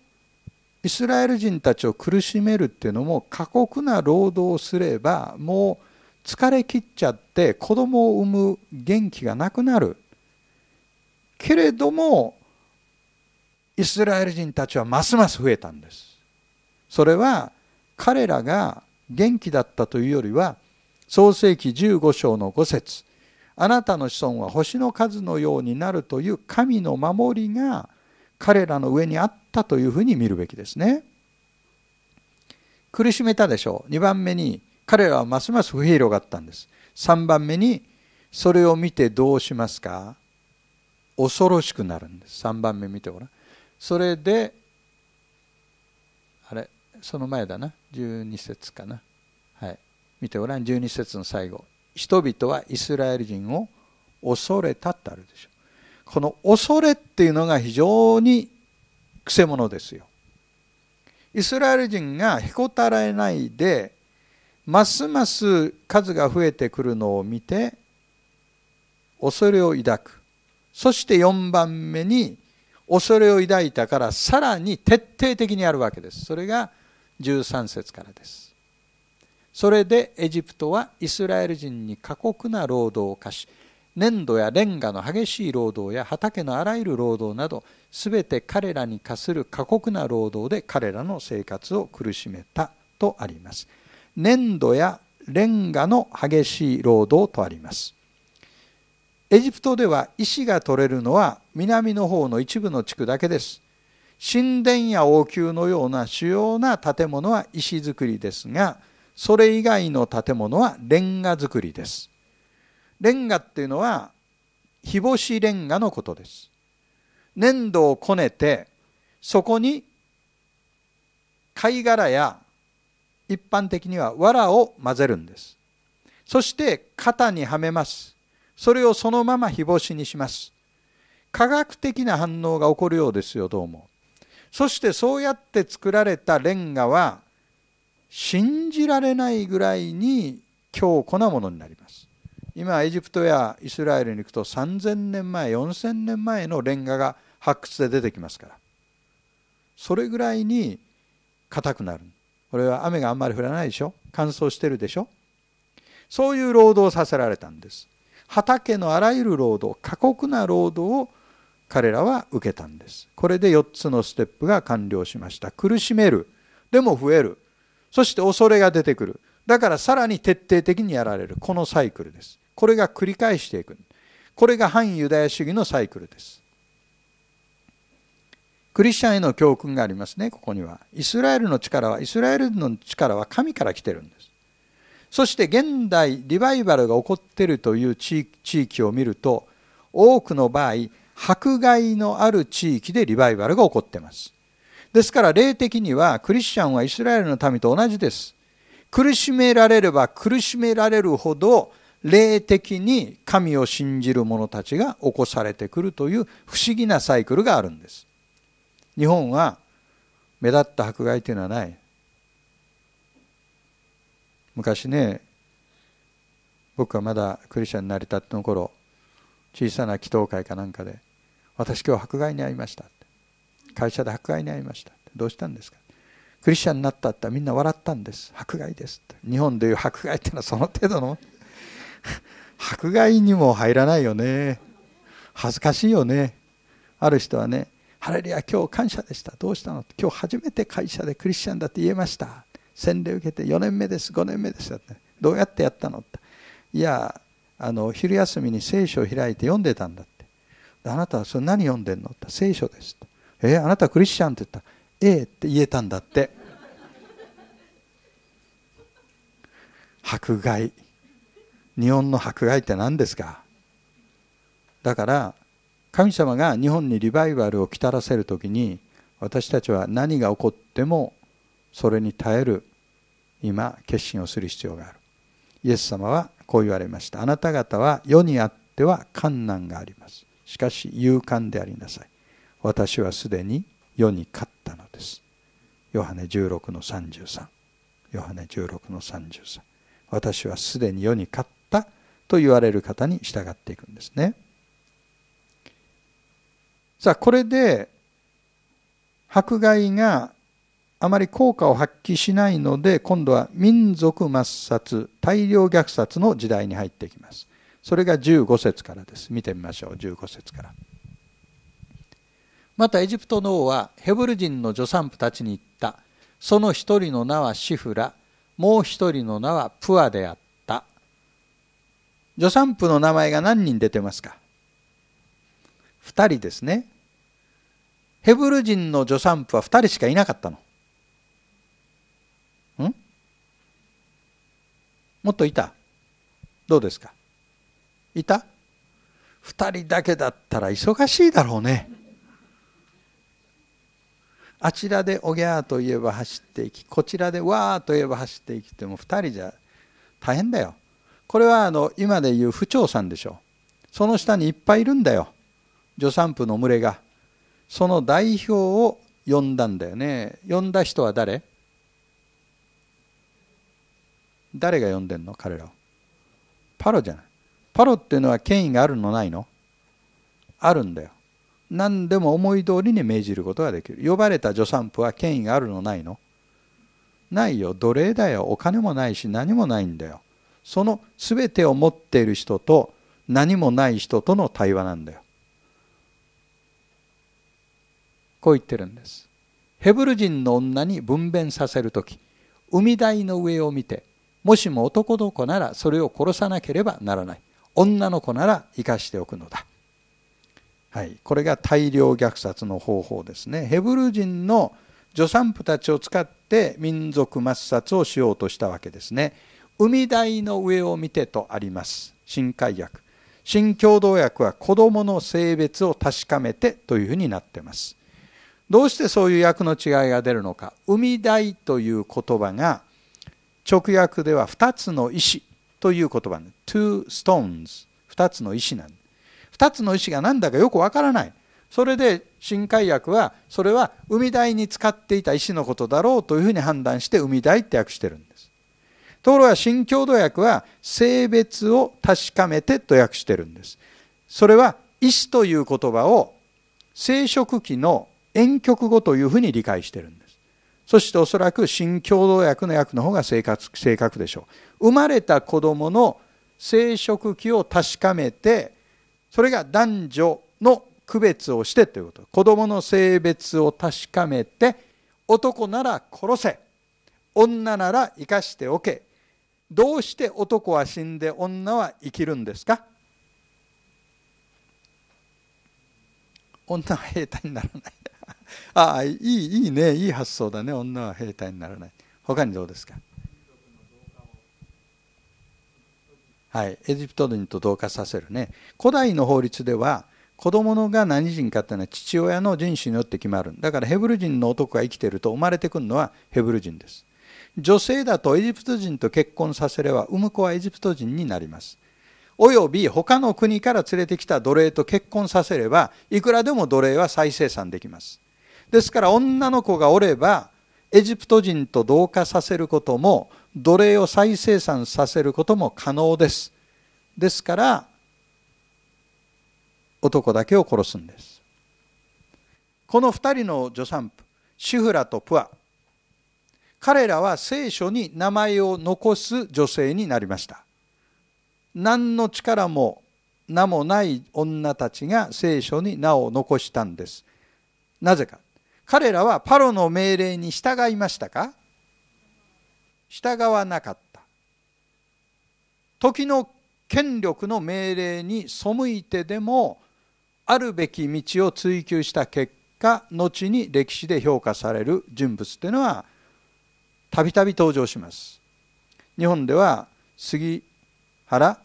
Speaker 2: イスラエル人たちを苦しめるっていうのも過酷な労働をすればもう疲れきっちゃって子供を産む元気がなくなるけれどもイスラエル人たちはますます増えたんですそれは彼らが元気だったというよりは創世紀15章の5節あなたの子孫は星の数のようになるという神の守りが彼らの上にあったというふうに見るべきですね。苦しめたでしょう。2番目に彼らはますます不等がったんです。3番目にそれを見てどうしますか恐ろしくなるんです。3番目見てごらん。それで、あれ、その前だな。12節かな。はい。見てごらん。12節の最後。人々はイスラエル人を恐れたってあるでしょこの恐れっていうのが非常にくせ者ですよイスラエル人がへこたれないでますます数が増えてくるのを見て恐れを抱くそして4番目に恐れを抱いたからさらに徹底的にあるわけですそれが13節からですそれでエジプトはイスラエル人に過酷な労働を課し粘土やレンガの激しい労働や畑のあらゆる労働など全て彼らに課する過酷な労働で彼らの生活を苦しめたとあります。粘土やレンガの激しい労働とあります。エジプトでは石が取れるのは南の方の一部の地区だけです。神殿や王宮のような主要な建物は石造りですがそれ以外の建物はレンガ造りですレンガっていうのは日干しレンガのことです粘土をこねてそこに貝殻や一般的には藁を混ぜるんですそして肩にはめますそれをそのまま日干しにします科学的な反応が起こるようですよどうもそしてそうやって作られたレンガは信じられないぐらいに強固なものになります。今エジプトやイスラエルに行くと3,000年前4,000年前のレンガが発掘で出てきますからそれぐらいに硬くなるこれは雨があんまり降らないでしょ乾燥してるでしょそういう労働をさせられたんです畑のあらゆる労働過酷な労働を彼らは受けたんですこれで4つのステップが完了しました苦しめるでも増えるそして恐れが出てくるだからさらに徹底的にやられるこのサイクルですこれが繰り返していくこれが反ユダヤ主義のサイクルですクリスチャンへの教訓がありますねここにはイスラエルの力はイスラエルの力は神から来てるんですそして現代リバイバルが起こってるという地域を見ると多くの場合迫害のある地域でリバイバルが起こってますですから霊的にはクリスチャンはイスラエルの民と同じです。苦しめられれば苦しめられるほど霊的に神を信じる者たちが起こされてくるという不思議なサイクルがあるんです。日本は目立った迫害というのはない。昔ね僕はまだクリスチャンになりたての頃小さな祈祷会かなんかで「私今日迫害に遭いました」会社で迫害に遭いましたどうしたんですかクリスチャンになったってみんな笑ったんです迫害です日本でいう迫害ってのはその程度の 迫害にも入らないよね恥ずかしいよねある人はね「ハレルヤ今日感謝でしたどうしたの?」今日初めて会社でクリスチャンだって言えました洗礼受けて4年目です5年目です」だってどうやってやったのっていやあの昼休みに聖書を開いて読んでたんだってあなたはそれ何読んでんのって聖書ですってえー、あなたクリスチャンって言ったええー、って言えたんだって。迫害。日本の迫害って何ですかだから神様が日本にリバイバルをきたらせる時に私たちは何が起こってもそれに耐える今決心をする必要があるイエス様はこう言われましたあなた方は世にあっては困難がありますしかし勇敢でありなさい私はすでに世に勝ったのです。ヨハネ16の33。ヨハネ16の33。私はすでに世に勝ったと言われる方に従っていくんですね。さあ、これで、迫害があまり効果を発揮しないので、今度は民族抹殺、大量虐殺の時代に入ってきます。それが15節からです。見てみましょう、15節から。またエジプトの王はヘブル人の助産婦たちに言ったその一人の名はシフラもう一人の名はプアであった助産婦の名前が何人出てますか2人ですねヘブル人の助産婦は2人しかいなかったのんもっといたどうですかいた2人だけだったら忙しいだろうねあちらでおぎゃーと言えば走っていきこちらでわーと言えば走っていきっても2人じゃ大変だよこれはあの今でいう不調さんでしょその下にいっぱいいるんだよ助産婦の群れがその代表を呼んだんだよね呼んだ人は誰誰が呼んでんの彼らをパロじゃないパロっていうのは権威があるのないのあるんだよ何でも思い通りに命じることができる呼ばれた助産婦は権威があるのないのないよ奴隷だよお金もないし何もないんだよその全てを持っている人と何もない人との対話なんだよこう言ってるんですヘブル人の女に分娩させる時海台の上を見てもしも男の子ならそれを殺さなければならない女の子なら生かしておくのだはい、これが大量虐殺の方法ですねヘブル人の助産婦たちを使って民族抹殺をしようとしたわけですね海台の上を見てとあります新海薬新共同薬は子どもの性別を確かめてというふうになってますどうしてそういう訳の違いが出るのか海台という言葉が直訳では2つの石という言葉で two stones 2つの石なんです2つの石が何だかよくわからないそれで新海薬はそれは海台に使っていた石のことだろうというふうに判断して海台って訳してるんですところが新郷土薬は性別を確かめてと訳してるんですそれは石という言葉を生殖期の遠曲語というふうに理解してるんですそしておそらく新共同訳の訳の方が正確正確でしょう生まれた子供の生殖期を確かめてそれが男女の区別をしてということ子供の性別を確かめて男なら殺せ女なら生かしておけどうして男は死んで女は生きるんですか女は兵隊にならない ああいいいいねいい発想だね女は兵隊にならない他にどうですかはい、エジプト人と同化させるね古代の法律では子供が何人かっていうのは父親の人種によって決まるだからヘブル人の男が生きてると生まれてくるのはヘブル人です女性だとエジプト人と結婚させれば産む子はエジプト人になりますおよび他の国から連れてきた奴隷と結婚させればいくらでも奴隷は再生産できますですから女の子がおればエジプト人と同化させることも奴隷を再生産させることも可能ですですから男だけを殺すんですこの2人の助産婦シフラとプア彼らは聖書に名前を残す女性になりました何の力も名もない女たちが聖書に名を残したんですなぜか彼らはパロの命令に従いましたか従わなかった時の権力の命令に背いてでもあるべき道を追求した結果後に歴史で評価される人物というのはたびたび登場します日本では杉原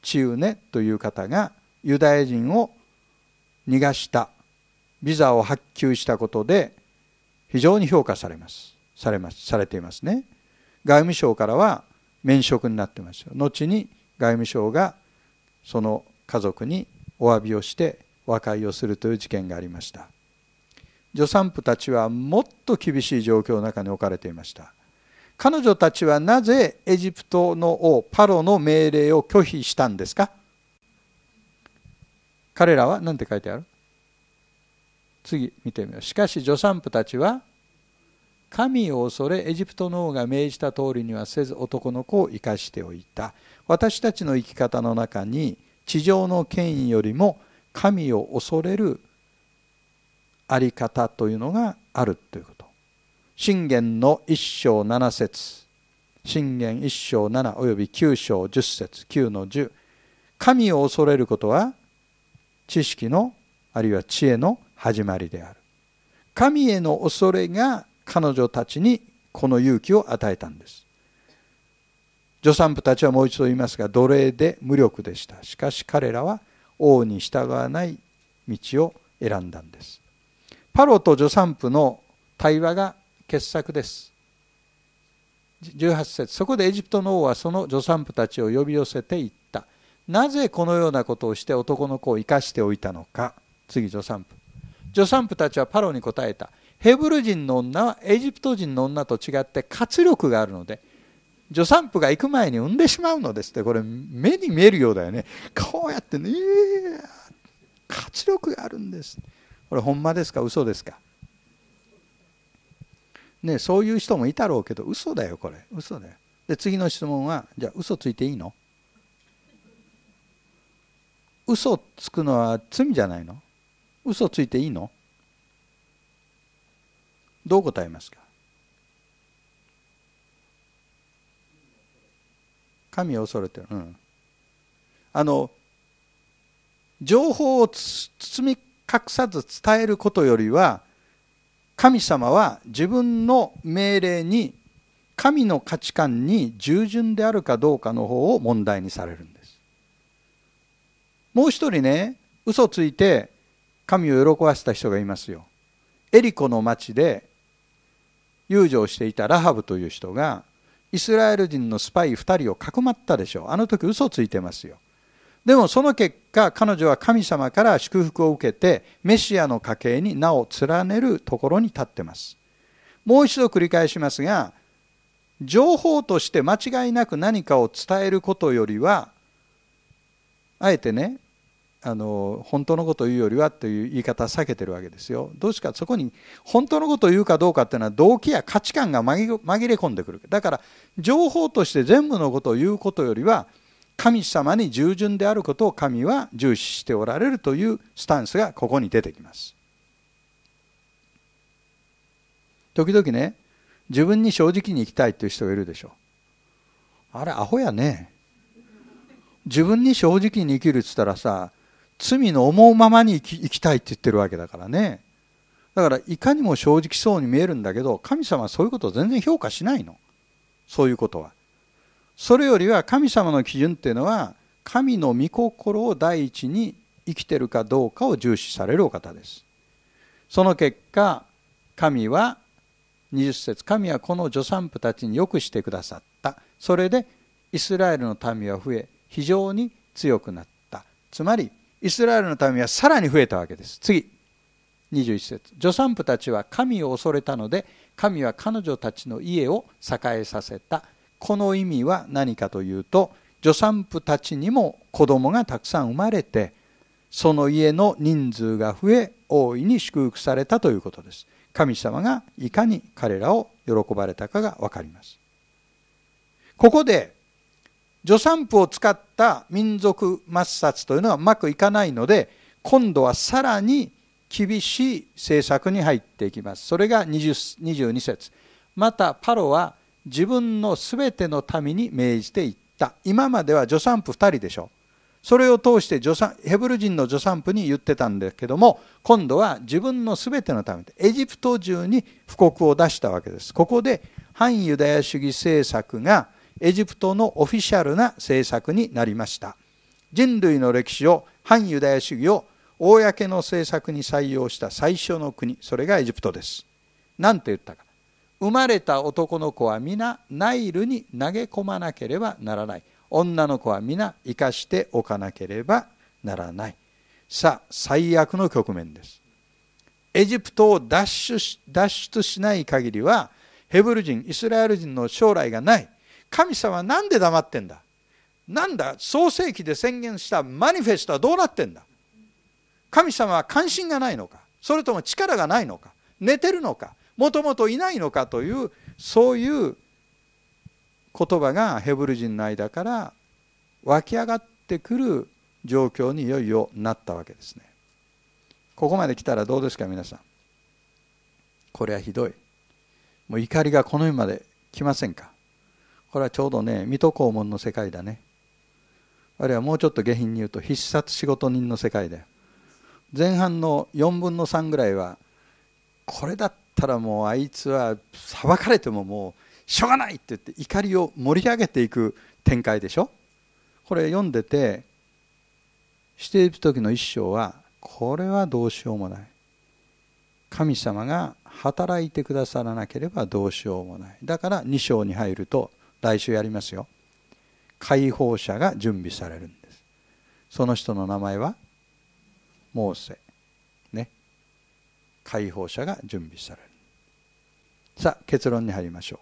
Speaker 2: 千畝という方がユダヤ人を逃がしたビザを発給したことで非常に評価されますされますされていますね。外務省からは免職になってました後に外務省がその家族にお詫びをして和解をするという事件がありました助産婦たちはもっと厳しい状況の中に置かれていました彼女たちはなぜエジプトの王パロの命令を拒否したんですか彼らは何て書いてある次見てみようしかし助産婦たちは神を恐れエジプトの王が命じた通りにはせず男の子を生かしておいた私たちの生き方の中に地上の権威よりも神を恐れる在り方というのがあるということ信玄の一章七節信玄一章七および九章十節九の十神を恐れることは知識のあるいは知恵の始まりである神への恐れが彼女たちにこの勇気を与えたんです。助産婦たちはもう一度言いますが奴隷で無力でしたしかし彼らは王に従わない道を選んだんですパロと助産婦の対話が傑作です18節そこでエジプトの王はその助産婦たちを呼び寄せていったなぜこのようなことをして男の子を生かしておいたのか次助産婦助産婦たちはパロに答えたヘブル人の女はエジプト人の女と違って活力があるので助産婦が行く前に産んでしまうのですってこれ目に見えるようだよねこうやってね活力があるんですこれほんまですか嘘ですかねそういう人もいたろうけど嘘だよこれ嘘だよで次の質問はじゃあ嘘ついていいの嘘つくのは罪じゃないの嘘ついていいのどう答えますか神を恐れてる、うん、あの情報を包み隠さず伝えることよりは神様は自分の命令に神の価値観に従順であるかどうかの方を問題にされるんですもう一人ね嘘ついて神を喜ばせた人がいますよエリコの町で遊女をしていたラハブという人がイスラエル人のスパイ2人をかくまったでしょうあの時嘘ついてますよでもその結果彼女は神様から祝福を受けてメシアの家系に名を連ねるところに立ってますもう一度繰り返しますが情報として間違いなく何かを伝えることよりはあえてねあの本当のことを言うよりはという言い方を避けてるわけですよ。どうしかそこに本当のことを言うかどうかっていうのは動機や価値観が紛れ込んでくる。だから情報として全部のことを言うことよりは神様に従順であることを神は重視しておられるというスタンスがここに出てきます。時々ね自分に正直に生きたいっていう人がいるでしょあれアホやね自分に正直に生きるっつったらさ罪の思うままに生きたいって言ってるわけだからねだからいかにも正直そうに見えるんだけど神様はそういうことを全然評価しないのそういうことはそれよりは神様の基準っていうのは神の御心を第一に生きてるかどうかを重視されるお方ですその結果神は20節神はこの助産婦たちによくしてくださったそれでイスラエルの民は増え非常に強くなったつまりイスラエルの民はさらに増えたわけです次21節助産婦たちは神を恐れたので神は彼女たちの家を栄えさせたこの意味は何かというと助産婦たちにも子供がたくさん生まれてその家の人数が増え大いに祝福されたということです神様がいかに彼らを喜ばれたかが分かりますここで助産婦を使った民族抹殺というのはうまくいかないので今度はさらに厳しい政策に入っていきますそれが20 22節またパロは自分のすべての民に命じていった今までは助産婦2人でしょそれを通して助産ヘブル人の助産婦に言ってたんだけども今度は自分のすべてのためエジプト中に布告を出したわけですここで反ユダヤ主義政策がエジプトのオフィシャルな政策になりました人類の歴史を反ユダヤ主義を公の政策に採用した最初の国それがエジプトです何て言ったか生まれた男の子は皆ナイルに投げ込まなければならない女の子は皆生かしておかなければならないさあ最悪の局面ですエジプトを脱出し脱出しない限りはヘブル人イスラエル人の将来がない神様なんで黙ってんだなんだ創世記で宣言したマニフェストはどうなってんだ神様は関心がないのかそれとも力がないのか寝てるのかもともといないのかというそういう言葉がヘブル人の間から湧き上がってくる状況にいよいよなったわけですね。ここまで来たらどうですか皆さん。これはひどい。もう怒りがこの世まで来ませんかこれはちょうどね水戸黄門の世界だねあるいはもうちょっと下品に言うと必殺仕事人の世界だよ前半の4分の3ぐらいはこれだったらもうあいつは裁かれてももうしょうがないって言って怒りを盛り上げていく展開でしょこれ読んでてしている時の一生はこれはどうしようもない神様が働いてくださらなければどうしようもないだから2章に入ると来週やりますよ解放者が準備されるんですその人の名前はモーセね解放者が準備されるさあ結論に入りましょう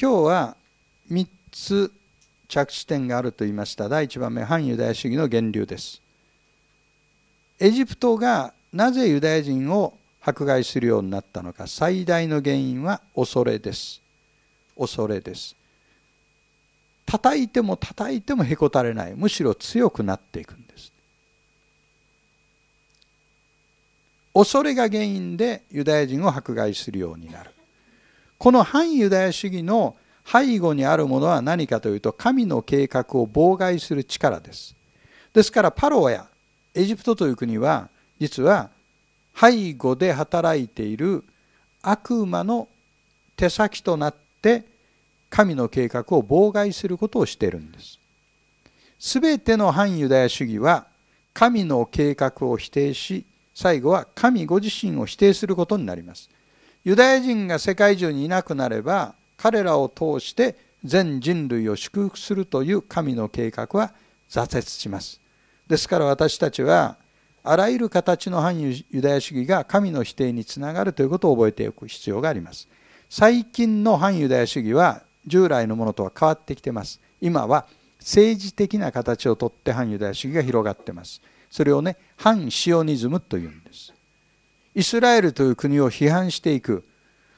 Speaker 2: 今日は3つ着地点があると言いました第1番目反ユダヤ主義の源流ですエジプトがなぜユダヤ人を迫害するようになったのか最大の原因は恐れです恐れです叩いても叩いてもへこたれないむしろ強くなっていくんです恐れが原因でユダヤ人を迫害するようになるこの反ユダヤ主義の背後にあるものは何かというと神の計画を妨害する力ですですからパロやエジプトという国は実は背後で働いている悪魔の手先となっって神の計画を妨害することをしているんです。すべての反ユダヤ主義は神の計画を否定し最後は神ご自身を否定することになります。ユダヤ人が世界中にいなくなれば彼らを通して全人類を祝福するという神の計画は挫折します。ですから私たちはあらゆる形の反ユダヤ主義が神の否定につながるということを覚えておく必要があります。最近の反ユダヤ主義は従来のものとは変わってきてます今は政治的な形をとって反ユダヤ主義が広がってますそれをね反シオニズムというんですイスラエルという国を批判していく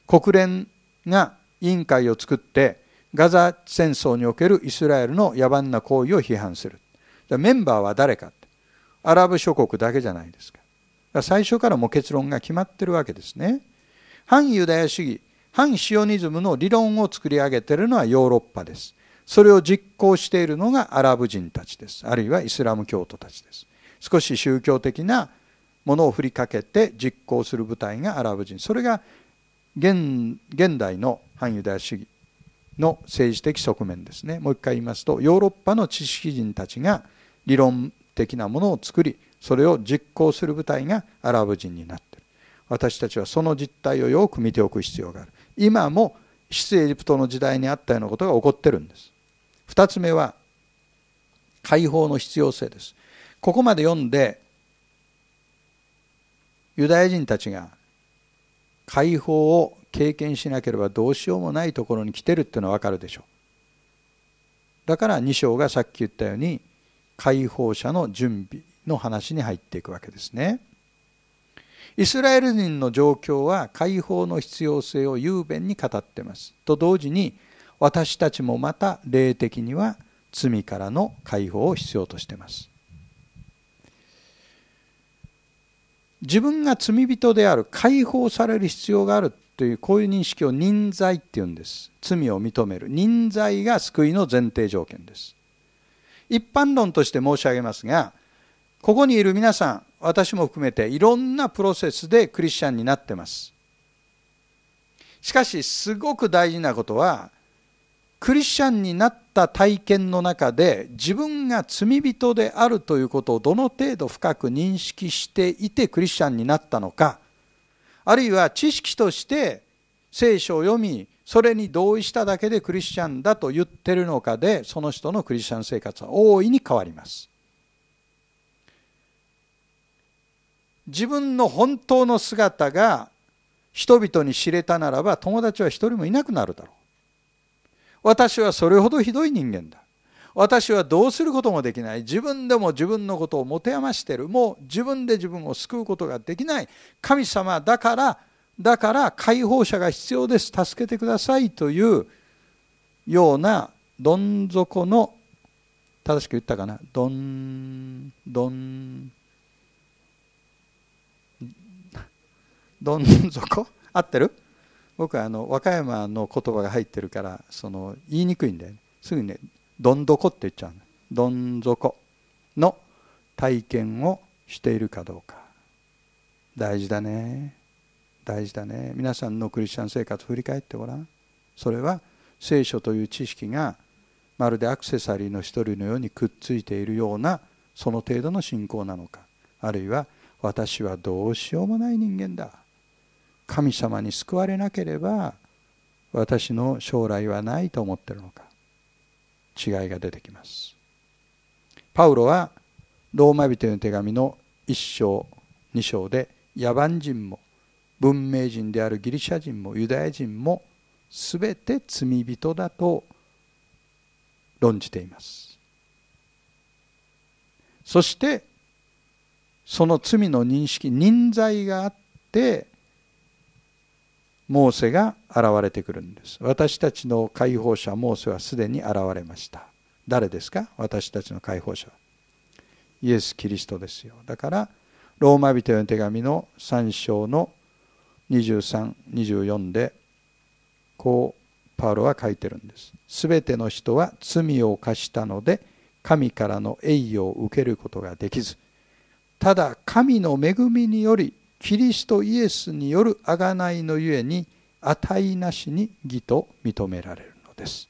Speaker 2: 国連が委員会を作ってガザ戦争におけるイスラエルの野蛮な行為を批判するメンバーは誰かアラブ諸国だけじゃないですか最初からもう結論が決まってるわけですね反ユダヤ主義反シオニズムの理論を作り上げているのはヨーロッパです。それを実行しているのがアラブ人たちです。あるいはイスラム教徒たちです。少し宗教的なものを振りかけて実行する部隊がアラブ人。それが現代の反ユダヤ主義の政治的側面ですね。もう一回言いますと、ヨーロッパの知識人たちが理論的なものを作り、それを実行する部隊がアラブ人になっている。私たちはその実態をよく見ておく必要がある。今も出エジプトの時代にあったようなことが起こってるんです2つ目は解放の必要性ですここまで読んでユダヤ人たちが解放を経験しなければどうしようもないところに来てるっていうのは分かるでしょうだから2章がさっき言ったように解放者の準備の話に入っていくわけですね。イスラエル人の状況は解放の必要性を雄弁に語ってます。と同時に私たちもまた霊的には罪からの解放を必要としてます。自分が罪人である解放される必要があるというこういう認識を忍罪っていうんです罪を認める忍罪が救いの前提条件です一般論として申し上げますがここにいる皆さん私も含めていろんなプロセスでクリスチャンになってますしかしすごく大事なことはクリスチャンになった体験の中で自分が罪人であるということをどの程度深く認識していてクリスチャンになったのかあるいは知識として聖書を読みそれに同意しただけでクリスチャンだと言ってるのかでその人のクリスチャン生活は大いに変わります自分の本当の姿が人々に知れたならば友達は一人もいなくなるだろう。私はそれほどひどい人間だ。私はどうすることもできない自分でも自分のことを持て余してるもう自分で自分を救うことができない神様だからだから解放者が必要です助けてくださいというようなどん底の正しく言ったかなどんどんどん底 合ってる僕はあの和歌山の言葉が入ってるからその言いにくいんだよねすぐにね「どん底」って言っちゃうどん底の体験をしているかどうか大事だね大事だね皆さんのクリスチャン生活振り返ってごらんそれは聖書という知識がまるでアクセサリーの一人のようにくっついているようなその程度の信仰なのかあるいは私はどうしようもない人間だ神様に救われなければ私の将来はないと思ってるのか違いが出てきますパウロはローマ人の手紙の1章2章で野蛮人も文明人であるギリシャ人もユダヤ人も全て罪人だと論じていますそしてその罪の認識人罪があってモーセが現れてくるんです私たちの解放者モーセはすでに現れました誰ですか私たちの解放者イエス・キリストですよだからローマ人への手紙の3章の2324でこうパウロは書いてるんですすべての人は罪を犯したので神からの栄誉を受けることができずただ神の恵みによりキリストイエスによる贖いのゆえに値なしに義と認められるのです。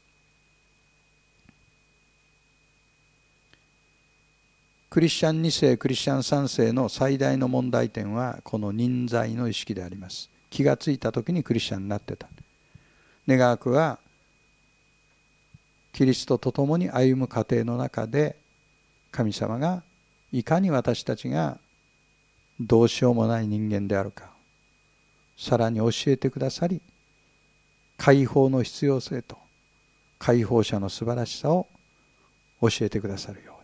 Speaker 2: クリスチャン2世クリスチャン3世の最大の問題点はこの人材の意識であります気がついた時にクリスチャンになってた願わくはキリストと共に歩む過程の中で神様がいかに私たちがどうしようもない人間であるかさらに教えてくださり解放の必要性と解放者の素晴らしさを教えてくださるよ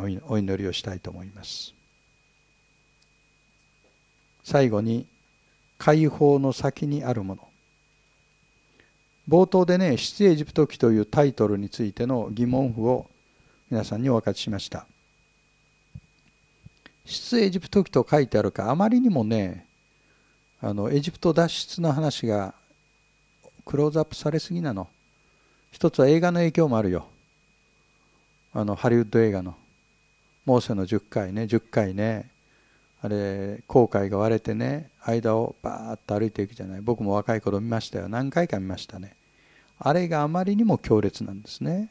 Speaker 2: うにお祈りをしたいと思います最後に解放の先にあるもの冒頭でね「出エジプト記」というタイトルについての疑問符を皆さんにお分かちしました出エジプト記と書いてあるかあまりにもねあのエジプト脱出の話がクローズアップされすぎなの一つは映画の影響もあるよあのハリウッド映画の「モーセの10回ね10回ねあれ後悔が割れてね間をバーッと歩いていくじゃない僕も若い頃見ましたよ何回か見ましたねあれがあまりにも強烈なんですね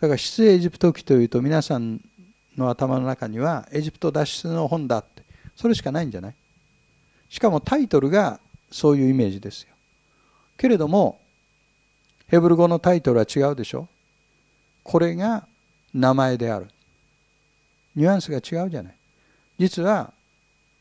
Speaker 2: だから出エジプト記というと皆さんの頭の中にはエジプト脱出の本だってそれしかないんじゃないしかもタイトルがそういうイメージですよけれどもヘブル語のタイトルは違うでしょこれが名前であるニュアンスが違うじゃない実は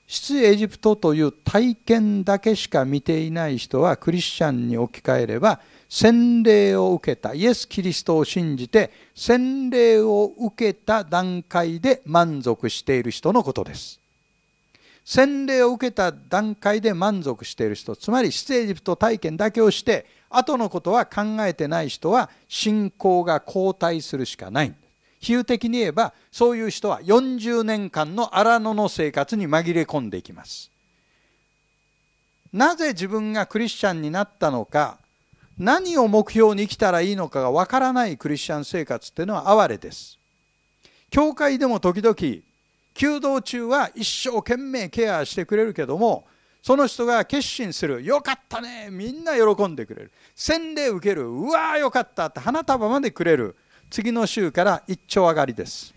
Speaker 2: 出エジプトという体験だけしか見ていない人はクリスチャンに置き換えれば洗礼を受けたイエス・キリストを信じて洗礼を受けた段階で満足している人のことです洗礼を受けた段階で満足している人つまり出エジプト体験だけをして後のことは考えてない人は信仰が後退するしかない比喩的に言えばそういう人は40年間の荒野の生活に紛れ込んでいきますなぜ自分がクリスチャンになったのか何を目標に生きたらいいのかがわからないクリスチャン生活っていうのは哀れです。教会でも時々弓道中は一生懸命ケアしてくれるけどもその人が決心する「よかったねみんな喜んでくれる」「洗礼受けるうわーよかった」って花束までくれる次の週から一丁上がりです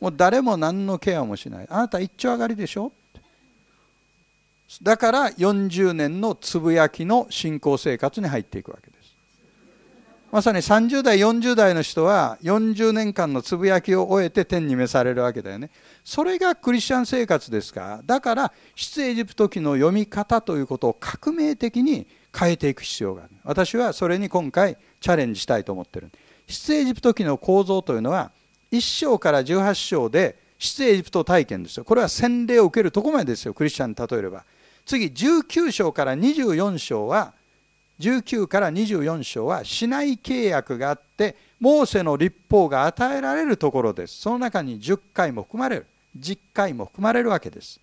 Speaker 2: もう誰も何のケアもしないあなた一丁上がりでしょだから40年のつぶやきの信仰生活に入っていくわけです。まさに30代40代の人は40年間のつぶやきを終えて天に召されるわけだよね。それがクリスチャン生活ですからだから出エジプト記の読み方ということを革命的に変えていく必要がある。私はそれに今回チャレンジしたいと思ってる。出エジプト記の構造というのは1章から18章で出エジプト体験ですよ。これは洗礼を受けるとこまでですよクリスチャンに例えれば。次19章から24章は19から24章はしない契約があってモーセの立法が与えられるところですその中に10回も含まれる10回も含まれるわけです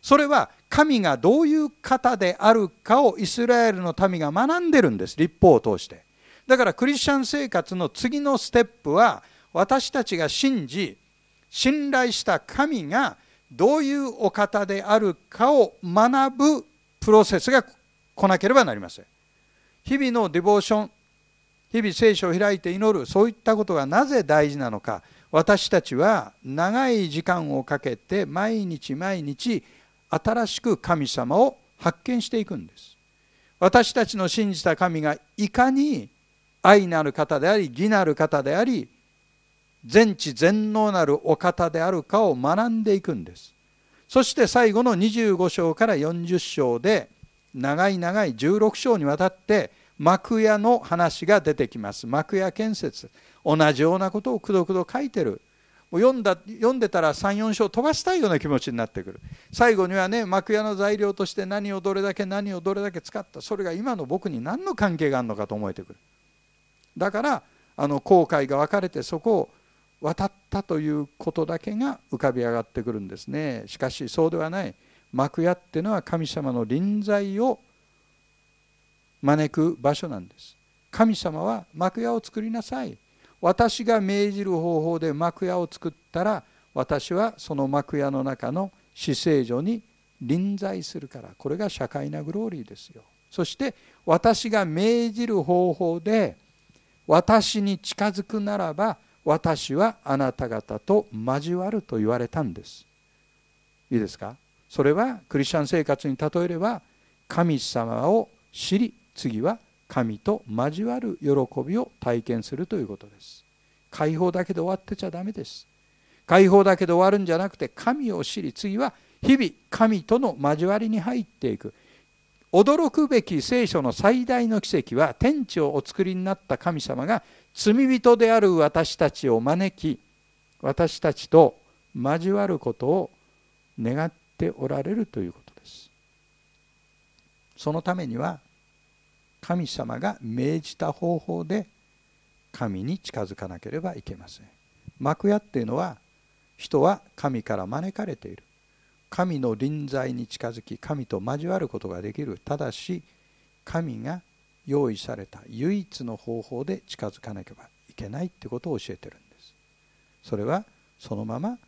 Speaker 2: それは神がどういう方であるかをイスラエルの民が学んでるんです立法を通してだからクリスチャン生活の次のステップは私たちが信じ信頼した神がどういうお方であるかを学ぶプロセスが来なければなりません日々のデボーション日々聖書を開いて祈るそういったことがなぜ大事なのか私たちは長い時間をかけて毎日毎日新しく神様を発見していくんです私たちの信じた神がいかに愛なる方であり義なる方であり全知全能なるお方であるかを学んでいくんですそして最後の25章から40章で長い長い16章にわたって幕屋の話が出てきます幕屋建設同じようなことをくどくど書いてるもう読んだ読んでたら34章飛ばしたいような気持ちになってくる最後にはね幕屋の材料として何をどれだけ何をどれだけ使ったそれが今の僕に何の関係があるのかと思えてくるだからあの後悔が分かれてそこを渡ったということだけが浮かび上がってくるんですねしかしそうではない幕屋っていうのは神様の臨在を招く場所なんです神様は幕屋を作りなさい私が命じる方法で幕屋を作ったら私はその幕屋の中の死聖所に臨在するからこれが社会なグローリーですよそして私が命じる方法で私に近づくならば私はあなた方と交わると言われたんですいいですかそれはクリスチャン生活に例えれば神様を知り次は神と交わる喜びを体験するということです解放だけで終わってちゃダメです解放だけで終わるんじゃなくて神を知り次は日々神との交わりに入っていく驚くべき聖書の最大の奇跡は天地をお作りになった神様が罪人である私たちを招き私たちと交わることを願っておられるということですそのためには神様が命じた方法で神に近づかなければいけません幕屋っていうのは人は神から招かれている神の臨在に近づき神と交わることができるただし神が用意された唯一の方法で近づかなければいけないってことを教えてるんですそれはそのまま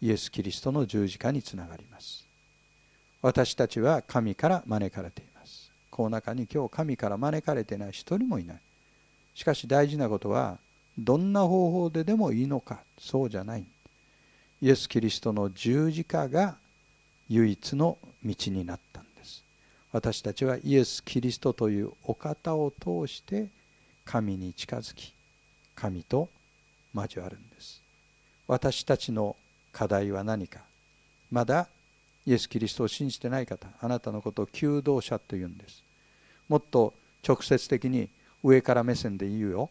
Speaker 2: イエス・キリストの十字架につながります私たちは神から招かれていますこの中に今日神から招かれてない一人もいないしかし大事なことはどんな方法ででもいいのかそうじゃないイエス・キリストの十字架が唯一の道になったんです私たちはイエス・キリストというお方を通して神に近づき神と交わるんです私たちの課題は何かまだイエス・キリストを信じてない方あなたのことを求道者というんですもっと直接的に上から目線で言うよ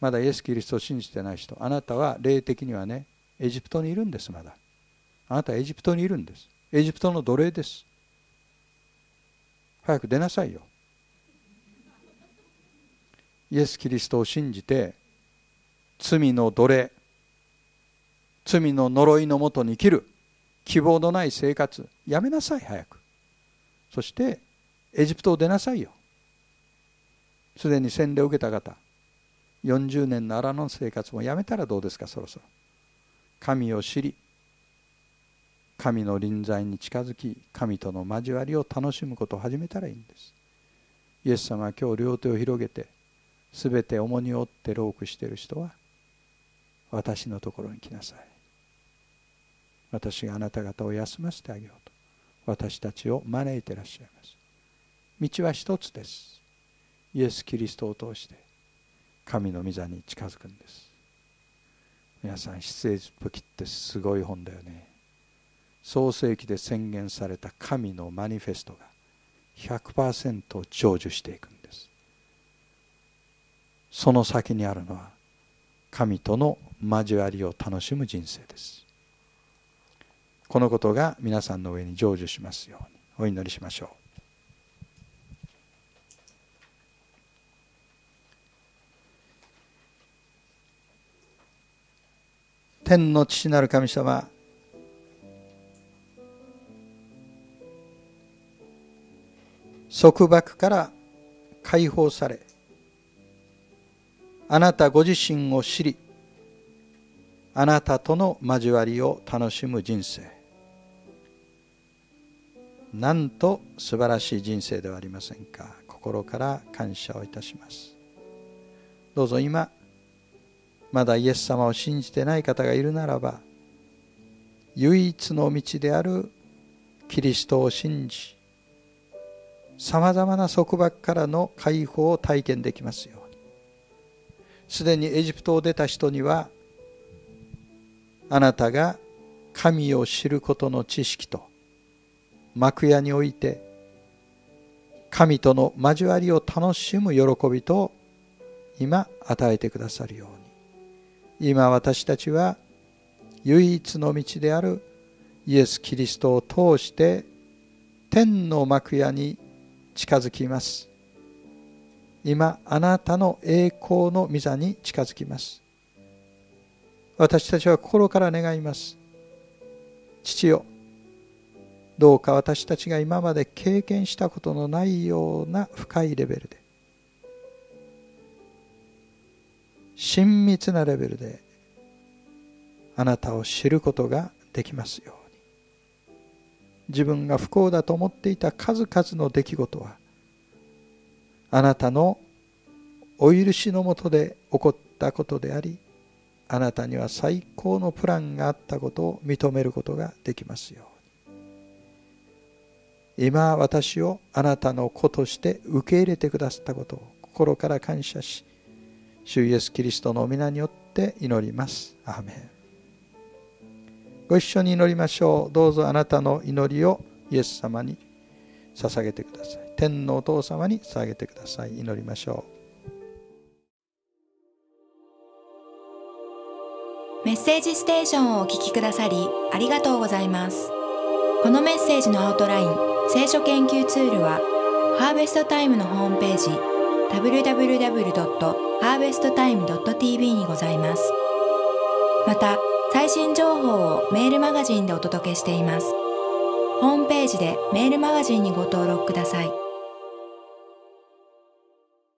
Speaker 2: まだイエス・キリストを信じてない人あなたは霊的にはねエジプトにいるんですまだあなたはエジプトにいるんですエジプトの奴隷です早く出なさいよイエス・キリストを信じて罪の奴隷罪の呪いのもとに生きる希望のない生活やめなさい早くそしてエジプトを出なさいよすでに洗礼を受けた方40年の荒野の生活もやめたらどうですかそろそろ神を知り神の臨在に近づき神との交わりを楽しむことを始めたらいいんですイエス様は今日両手を広げて全て重荷を負ってロークしている人は私のところに来なさい私があなた方を休ませてあげようと私たちを招いていらっしゃいます道は一つですイエス・キリストを通して神の御座に近づくんです皆さん「七っぽきってすごい本だよね創世記で宣言された神のマニフェストが100%成就していくんですその先にあるのは神との交わりを楽しむ人生ですこのことが皆さんの上に成就しますようにお祈りしましょう天の父なる神様束縛から解放されあなたご自身を知りあなたとの交わりを楽しむ人生なんと素晴らしい人生ではありませんか心から感謝をいたしますどうぞ今まだイエス様を信じてない方がいるならば唯一の道であるキリストを信じさまざまな束縛からの解放を体験できますようにすでにエジプトを出た人にはあなたが神を知ることの知識と幕屋において神との交わりを楽しむ喜びと今与えてくださるように今私たちは唯一の道であるイエス・キリストを通して天の幕屋に近づきます今あなたの栄光の御座に近づきます私たちは心から願います父よどうか私たちが今まで経験したことのないような深いレベルで親密なレベルであなたを知ることができますように自分が不幸だと思っていた数々の出来事はあなたのお許しのもとで起こったことでありあなたには最高のプランがあったことを認めることができますように今私をあなたの子として受け入れてくださったことを心から感謝し主イエスキリストの皆によって祈りますアーメンご一緒に祈りましょうどうぞあなたの祈りをイエス様に捧げてください天のお父様に捧げてください祈りましょ
Speaker 1: うメッセージステーションをお聞きくださりありがとうございますこのメッセージのアウトライン聖書研究ツールはハーベストタイムのホームページ www.harvesttime.tv にございますまた最新情報をメールマガジンでお届けしています
Speaker 2: ホームページでメールマガジンにご登録ください